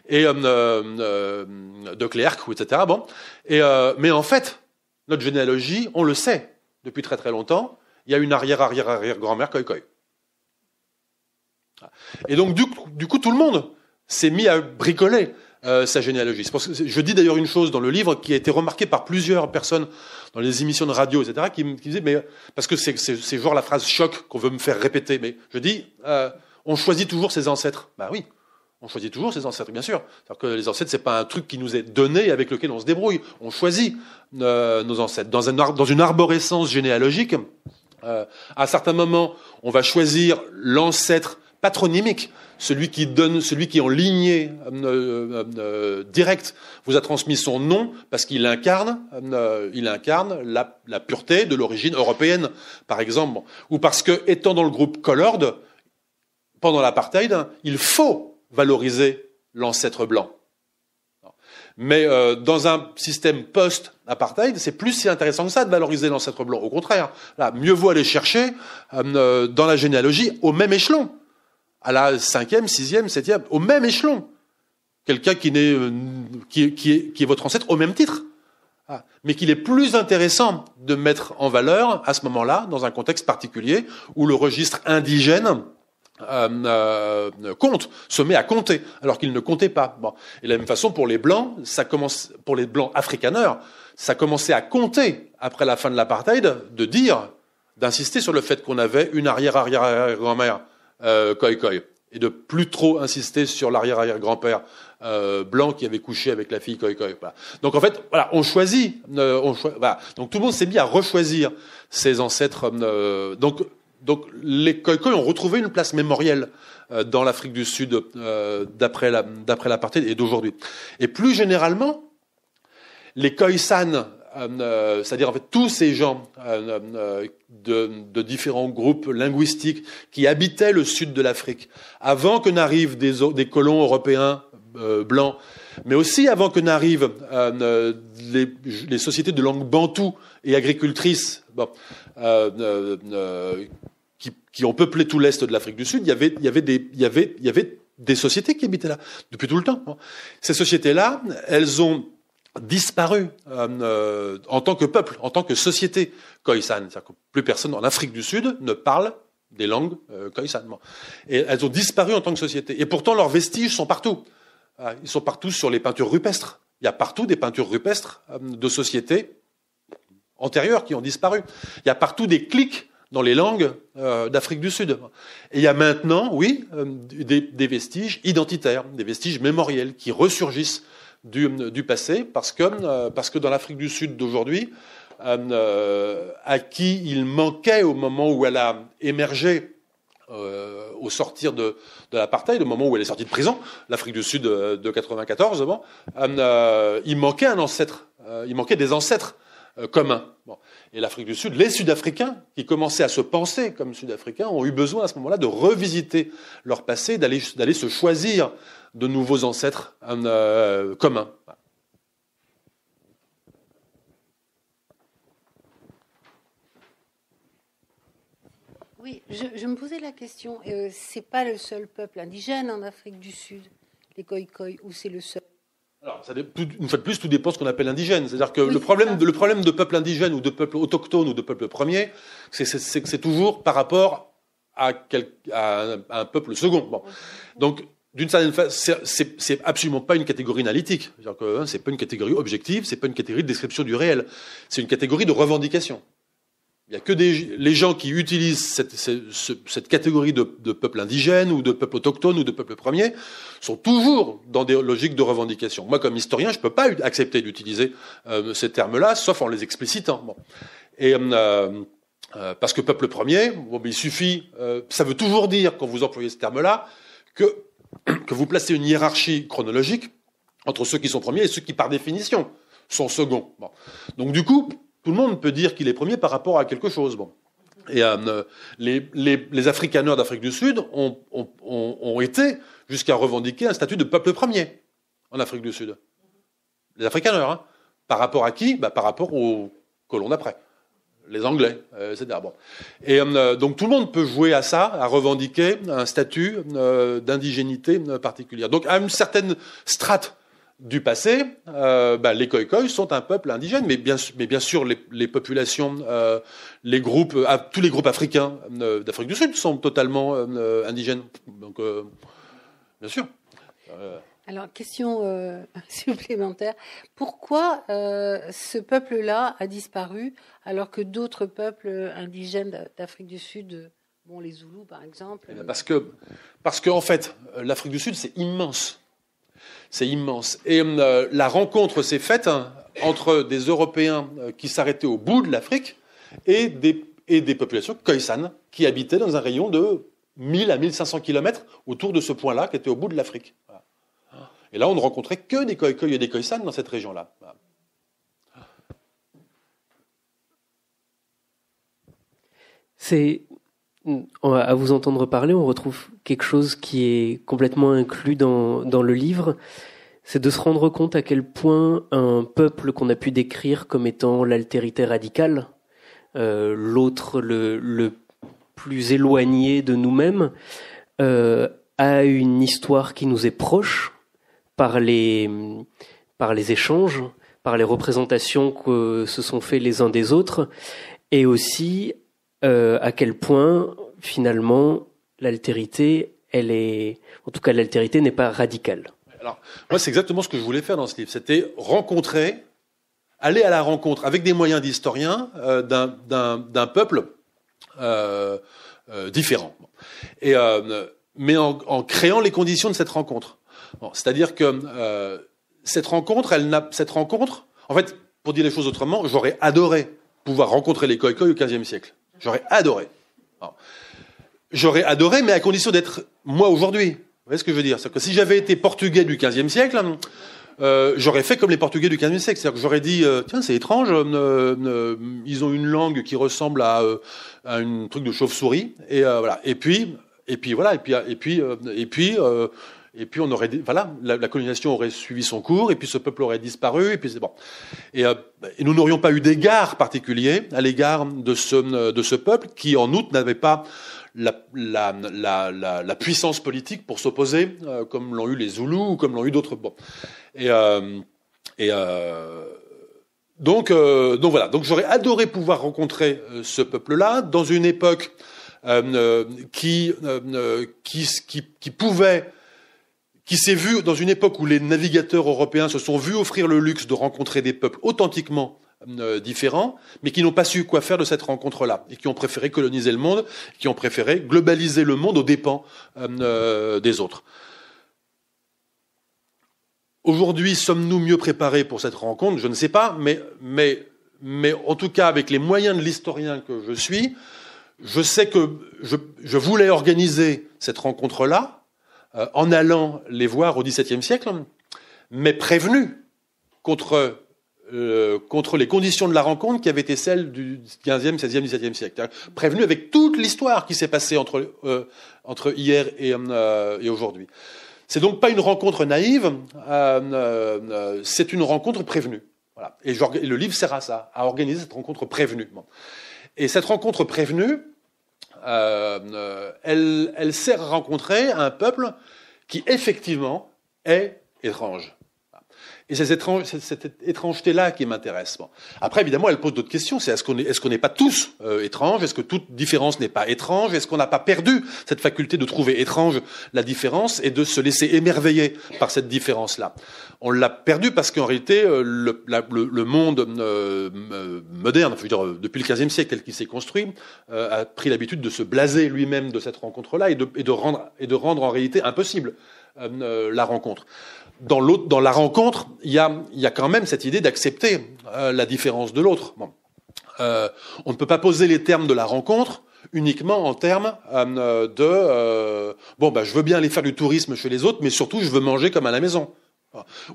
et de Clerc, ou etc. Bon. Et, mais en fait, notre généalogie, on le sait depuis très très longtemps, il y a une arrière-arrière-arrière-grand-mère mère coï coï et donc, du, coup, tout le monde s'est mis à bricoler euh, sa généalogie. Je dis d'ailleurs une chose dans le livre qui a été remarquée par plusieurs personnes dans les émissions de radio, etc., qui, me disaient, mais, parce que c'est genre la phrase choc qu'on veut me faire répéter, mais je dis, euh, on choisit toujours ses ancêtres. Bah oui, on choisit toujours ses ancêtres, bien sûr. cest que les ancêtres, c'est pas un truc qui nous est donné avec lequel on se débrouille. On choisit euh, nos ancêtres. Dans, un, dans, une arborescence généalogique, euh, à certains moments, on va choisir l'ancêtre patronymique, celui qui donne, celui qui en lignée euh, euh, euh, directe vous a transmis son nom parce qu'il incarne, il incarne la, pureté de l'origine européenne, par exemple, ou parce que étant dans le groupe colored pendant l'apartheid, il faut valoriser l'ancêtre blanc. Mais dans un système post-apartheid, c'est plus si intéressant que ça de valoriser l'ancêtre blanc. Au contraire, là, mieux vaut aller chercher dans la généalogie au même échelon à la cinquième, sixième, septième, au même échelon. Quelqu'un qui, euh, qui, qui, est, qui est votre ancêtre au même titre. Ah. mais qu'il est plus intéressant de mettre en valeur à ce moment-là, dans un contexte particulier, où le registre indigène euh, euh, compte, se met à compter, alors qu'il ne comptait pas. Bon. Et de la même façon, pour les Blancs, ça commence, pour les Blancs africaneurs, ça commençait à compter, après la fin de l'apartheid, de dire, d'insister sur le fait qu'on avait une arrière-arrière-grand-mère. Euh, Khoi Khoi. et de plus trop insister sur l'arrière-arrière-grand-père euh, blanc qui avait couché avec la fille Khoi Khoi. Donc en fait, on choisit. Euh, donc tout le monde s'est mis à rechoisir ses ancêtres. donc, donc les Khoi ont retrouvé une place mémorielle dans l'Afrique du Sud d'après l'apartheid et d'aujourd'hui. Et plus généralement, les Khoisan euh, euh, c'est-à-dire en fait tous ces gens euh, de, différents groupes linguistiques qui habitaient le sud de l'Afrique, avant que n'arrivent des, colons européens blancs, mais aussi avant que n'arrivent les, sociétés de langue bantoue et agricultrices qui, ont peuplé tout l'est de l'Afrique du Sud, il y avait des sociétés qui habitaient là depuis tout le temps. Ces sociétés-là, elles ont disparu euh, euh, en tant que peuple, en tant que société khoisan. C'est-à-dire que plus personne en Afrique du Sud ne parle des langues euh, khoisan. Et elles ont disparu en tant que société. Et pourtant, leurs vestiges sont partout. Ils sont partout sur les peintures rupestres. Il y a partout des peintures rupestres de sociétés antérieures qui ont disparu. Il y a partout des clics dans les langues d'Afrique du Sud. Et il y a maintenant, oui, des, des, vestiges identitaires, des vestiges mémoriels qui ressurgissent du, passé, parce que, euh, parce que dans l'Afrique du Sud d'aujourd'hui, euh, à qui il manquait au moment où elle a émergé euh, au sortir de, de l'apartheid, au moment où elle est sortie de prison, l'Afrique du Sud de 1994, bon, il manquait un ancêtre, il manquait des ancêtres communs. Et l'Afrique du Sud, les Sud-Africains, qui commençaient à se penser comme Sud-Africains, ont eu besoin à ce moment-là de revisiter leur passé, d'aller se choisir de nouveaux ancêtres euh, euh, communs. Oui, je, me posais la question. Euh, c'est pas le seul peuple indigène en Afrique du Sud, les Khoikhoi, ou c'est le seul Alors, ça, une fois de plus, tout dépend de ce qu'on appelle indigène. C'est-à-dire que le, problème, le problème de peuple indigène ou de peuple autochtone ou de peuple premier, c'est que c'est toujours par rapport à, un, peuple second. Donc, d'une certaine façon, c'est absolument pas une catégorie analytique. Hein, cest à pas une catégorie objective, c'est pas une catégorie de description du réel. C'est une catégorie de revendication. Il n'y a que des, les gens qui utilisent cette, catégorie de, de peuples indigènes ou de peuples autochtones ou de peuple premier, sont toujours dans des logiques de revendication. Moi, comme historien, je ne peux pas accepter d'utiliser euh, ces termes-là, sauf en les explicitant. Et euh, euh, parce que peuple premier, bon, il suffit, ça veut toujours dire quand vous employez ce terme-là que que vous placez une hiérarchie chronologique entre ceux qui sont premiers et ceux qui, par définition, sont seconds. Donc du coup, tout le monde peut dire qu'il est premier par rapport à quelque chose. Et euh, les, les, Africaneurs d'Afrique du Sud ont, été jusqu'à revendiquer un statut de peuple premier en Afrique du Sud. Les Africaneurs, hein. Par rapport à qui bah, Par rapport aux colons d'après les Anglais, etc. Euh, et euh, donc tout le monde peut jouer à ça, à revendiquer un statut euh, d'indigénité particulière. Donc à une certaine strate du passé, bah, les Khoikhoi sont un peuple indigène, mais bien, sûr les, les populations, les groupes, ah, tous les groupes africains d'Afrique du Sud sont totalement indigènes. Donc bien sûr. Alors, question euh, supplémentaire. Pourquoi euh, ce peuple-là a disparu alors que d'autres peuples indigènes d'Afrique du Sud, bon, les Zoulous par exemple eh ben, Parce que, parce en fait, euh, l'Afrique du Sud, c'est immense. C'est immense. Et la rencontre s'est faite hein, entre des Européens qui s'arrêtaient au bout de l'Afrique et des, et des populations Khoisan qui habitaient dans un rayon de 1000 à 1500 km autour de ce point-là qui était au bout de l'Afrique. Et là, on ne rencontrait que des Khoikhoi et des dans cette région-là. C'est à vous entendre parler, on retrouve quelque chose qui est complètement inclus dans, le livre. C'est de se rendre compte à quel point un peuple qu'on a pu décrire comme étant l'altérité radicale, euh, l'autre le, plus éloigné de nous-mêmes, euh, a une histoire qui nous est proche, par les, échanges, par les représentations que se sont fait les uns des autres, et aussi euh, à quel point finalement l'altérité, elle est, en tout cas l'altérité n'est pas radicale. Alors moi c'est exactement ce que je voulais faire dans ce livre, c'était rencontrer, aller à la rencontre avec des moyens d'historien euh, d'un peuple euh, différent. mais en créant les conditions de cette rencontre. C'est-à-dire que euh, cette rencontre, elle n'a, cette rencontre, en fait, pour dire les choses autrement, j'aurais adoré pouvoir rencontrer les Khoikhoi au XVe siècle. J'aurais adoré. j'aurais adoré, mais à condition d'être moi aujourd'hui. Vous voyez ce que je veux dire cest que si j'avais été portugais du XVe siècle, euh, j'aurais fait comme les Portugais du XVe siècle. C'est-à-dire que j'aurais dit, euh, tiens, c'est étrange, ils ont une langue qui ressemble à, un truc de chauve-souris. Et voilà. Et puis, et puis voilà. Et puis, et puis, et puis et puis on aurait, voilà, la, colonisation aurait suivi son cours, et puis ce peuple aurait disparu, et puis bon. Euh, et, nous n'aurions pas eu d'égard particulier à l'égard de ce, de ce peuple qui, en août, n'avait pas la, la, la, puissance politique pour s'opposer, euh, comme l'ont eu les Zoulous ou comme l'ont eu d'autres. Bon. Et, euh, et donc, donc voilà. Donc j'aurais adoré pouvoir rencontrer ce peuple-là dans une époque qui, qui, qui, pouvait qui s'est vu dans une époque où les navigateurs européens se sont vus offrir le luxe de rencontrer des peuples authentiquement euh, différents, mais qui n'ont pas su quoi faire de cette rencontre-là, et qui ont préféré coloniser le monde, qui ont préféré globaliser le monde aux dépens euh, euh, des autres. Aujourd'hui, sommes-nous mieux préparés pour cette rencontre Je ne sais pas, mais, mais, mais en tout cas, avec les moyens de l'historien que je suis, je sais que je, je voulais organiser cette rencontre-là, euh, en allant les voir au XVIIe siècle, mais prévenu contre, euh, contre les conditions de la rencontre qui avaient été celles du XVe, XVIe, XVIIe siècle. Prévenus avec toute l'histoire qui s'est passée entre, euh, entre hier et, et aujourd'hui. C'est donc pas une rencontre naïve, c'est une rencontre prévenue. Et, le livre sert à ça, à organiser cette rencontre prévenue. Et cette rencontre prévenue, euh, euh, elle, elle sert à rencontrer un peuple qui effectivement est étrange. Et c'est cette étrangeté-là qui m'intéresse. Après, évidemment, elle pose d'autres questions. C'est est-ce qu'on n'est est pas tous euh, étranges Est-ce que toute différence n'est pas étrange Est-ce qu'on n'a pas perdu cette faculté de trouver étrange la différence et de se laisser émerveiller par cette différence-là On l'a perdu parce qu'en réalité, euh, le, monde euh, moderne, depuis le XVe siècle tel qu'il s'est construit, a pris l'habitude de se blaser lui-même de cette rencontre-là et de, et, et de rendre en réalité impossible la rencontre dans l'autre, dans la rencontre, il y a, y a, quand même cette idée d'accepter euh, la différence de l'autre. Bon. Euh, on ne peut pas poser les termes de la rencontre uniquement en termes euh, de euh, bon bah je veux bien aller faire du tourisme chez les autres, mais surtout je veux manger comme à la maison.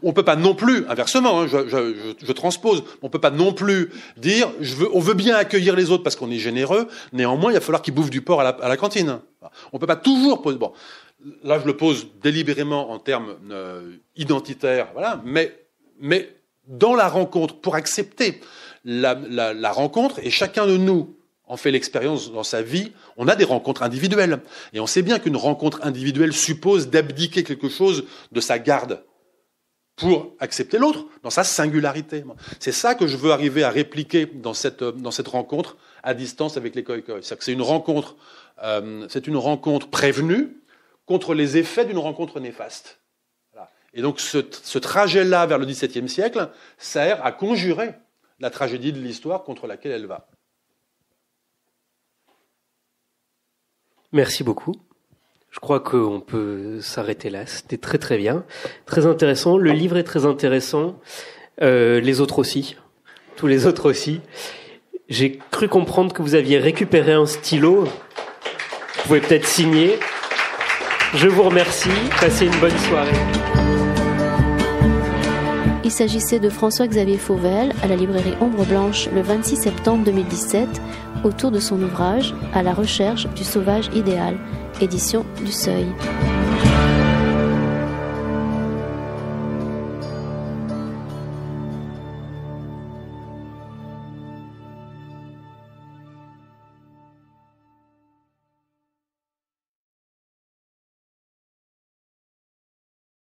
On peut pas non plus, inversement, hein, je, je, je, transpose, on peut pas non plus dire, je veux, on veut bien accueillir les autres parce qu'on est généreux, néanmoins, il va falloir qu'ils bouffent du porc à la, à la cantine. On peut pas toujours poser, bon là je le pose délibérément en termes euh, identitaires, voilà, mais, mais dans la rencontre, pour accepter la, la, la rencontre, et chacun de nous en fait l'expérience dans sa vie, on a des rencontres individuelles. Et on sait bien qu'une rencontre individuelle suppose d'abdiquer quelque chose de sa garde pour accepter l'autre dans sa singularité. C'est ça que je veux arriver à répliquer dans cette, euh, dans cette rencontre à distance avec les cest que c'est une rencontre, euh, c'est une rencontre prévenue, contre les effets d'une rencontre néfaste. Et donc ce, trajet-là vers le XVIIe siècle sert à conjurer la tragédie de l'histoire contre laquelle elle va. Merci beaucoup. Je crois qu'on peut s'arrêter là. C'était très très bien. Très intéressant. Le livre est très intéressant. Euh, les autres aussi. Tous les autres aussi. J'ai cru comprendre que vous aviez récupéré un stylo. Vous pouvez peut-être signer. Je vous remercie. Passez une bonne soirée. Il s'agissait de François-Xavier Fauvel à la librairie Ombre Blanche le 26 septembre 2017 autour de son ouvrage À la recherche du sauvage idéal, édition du Seuil.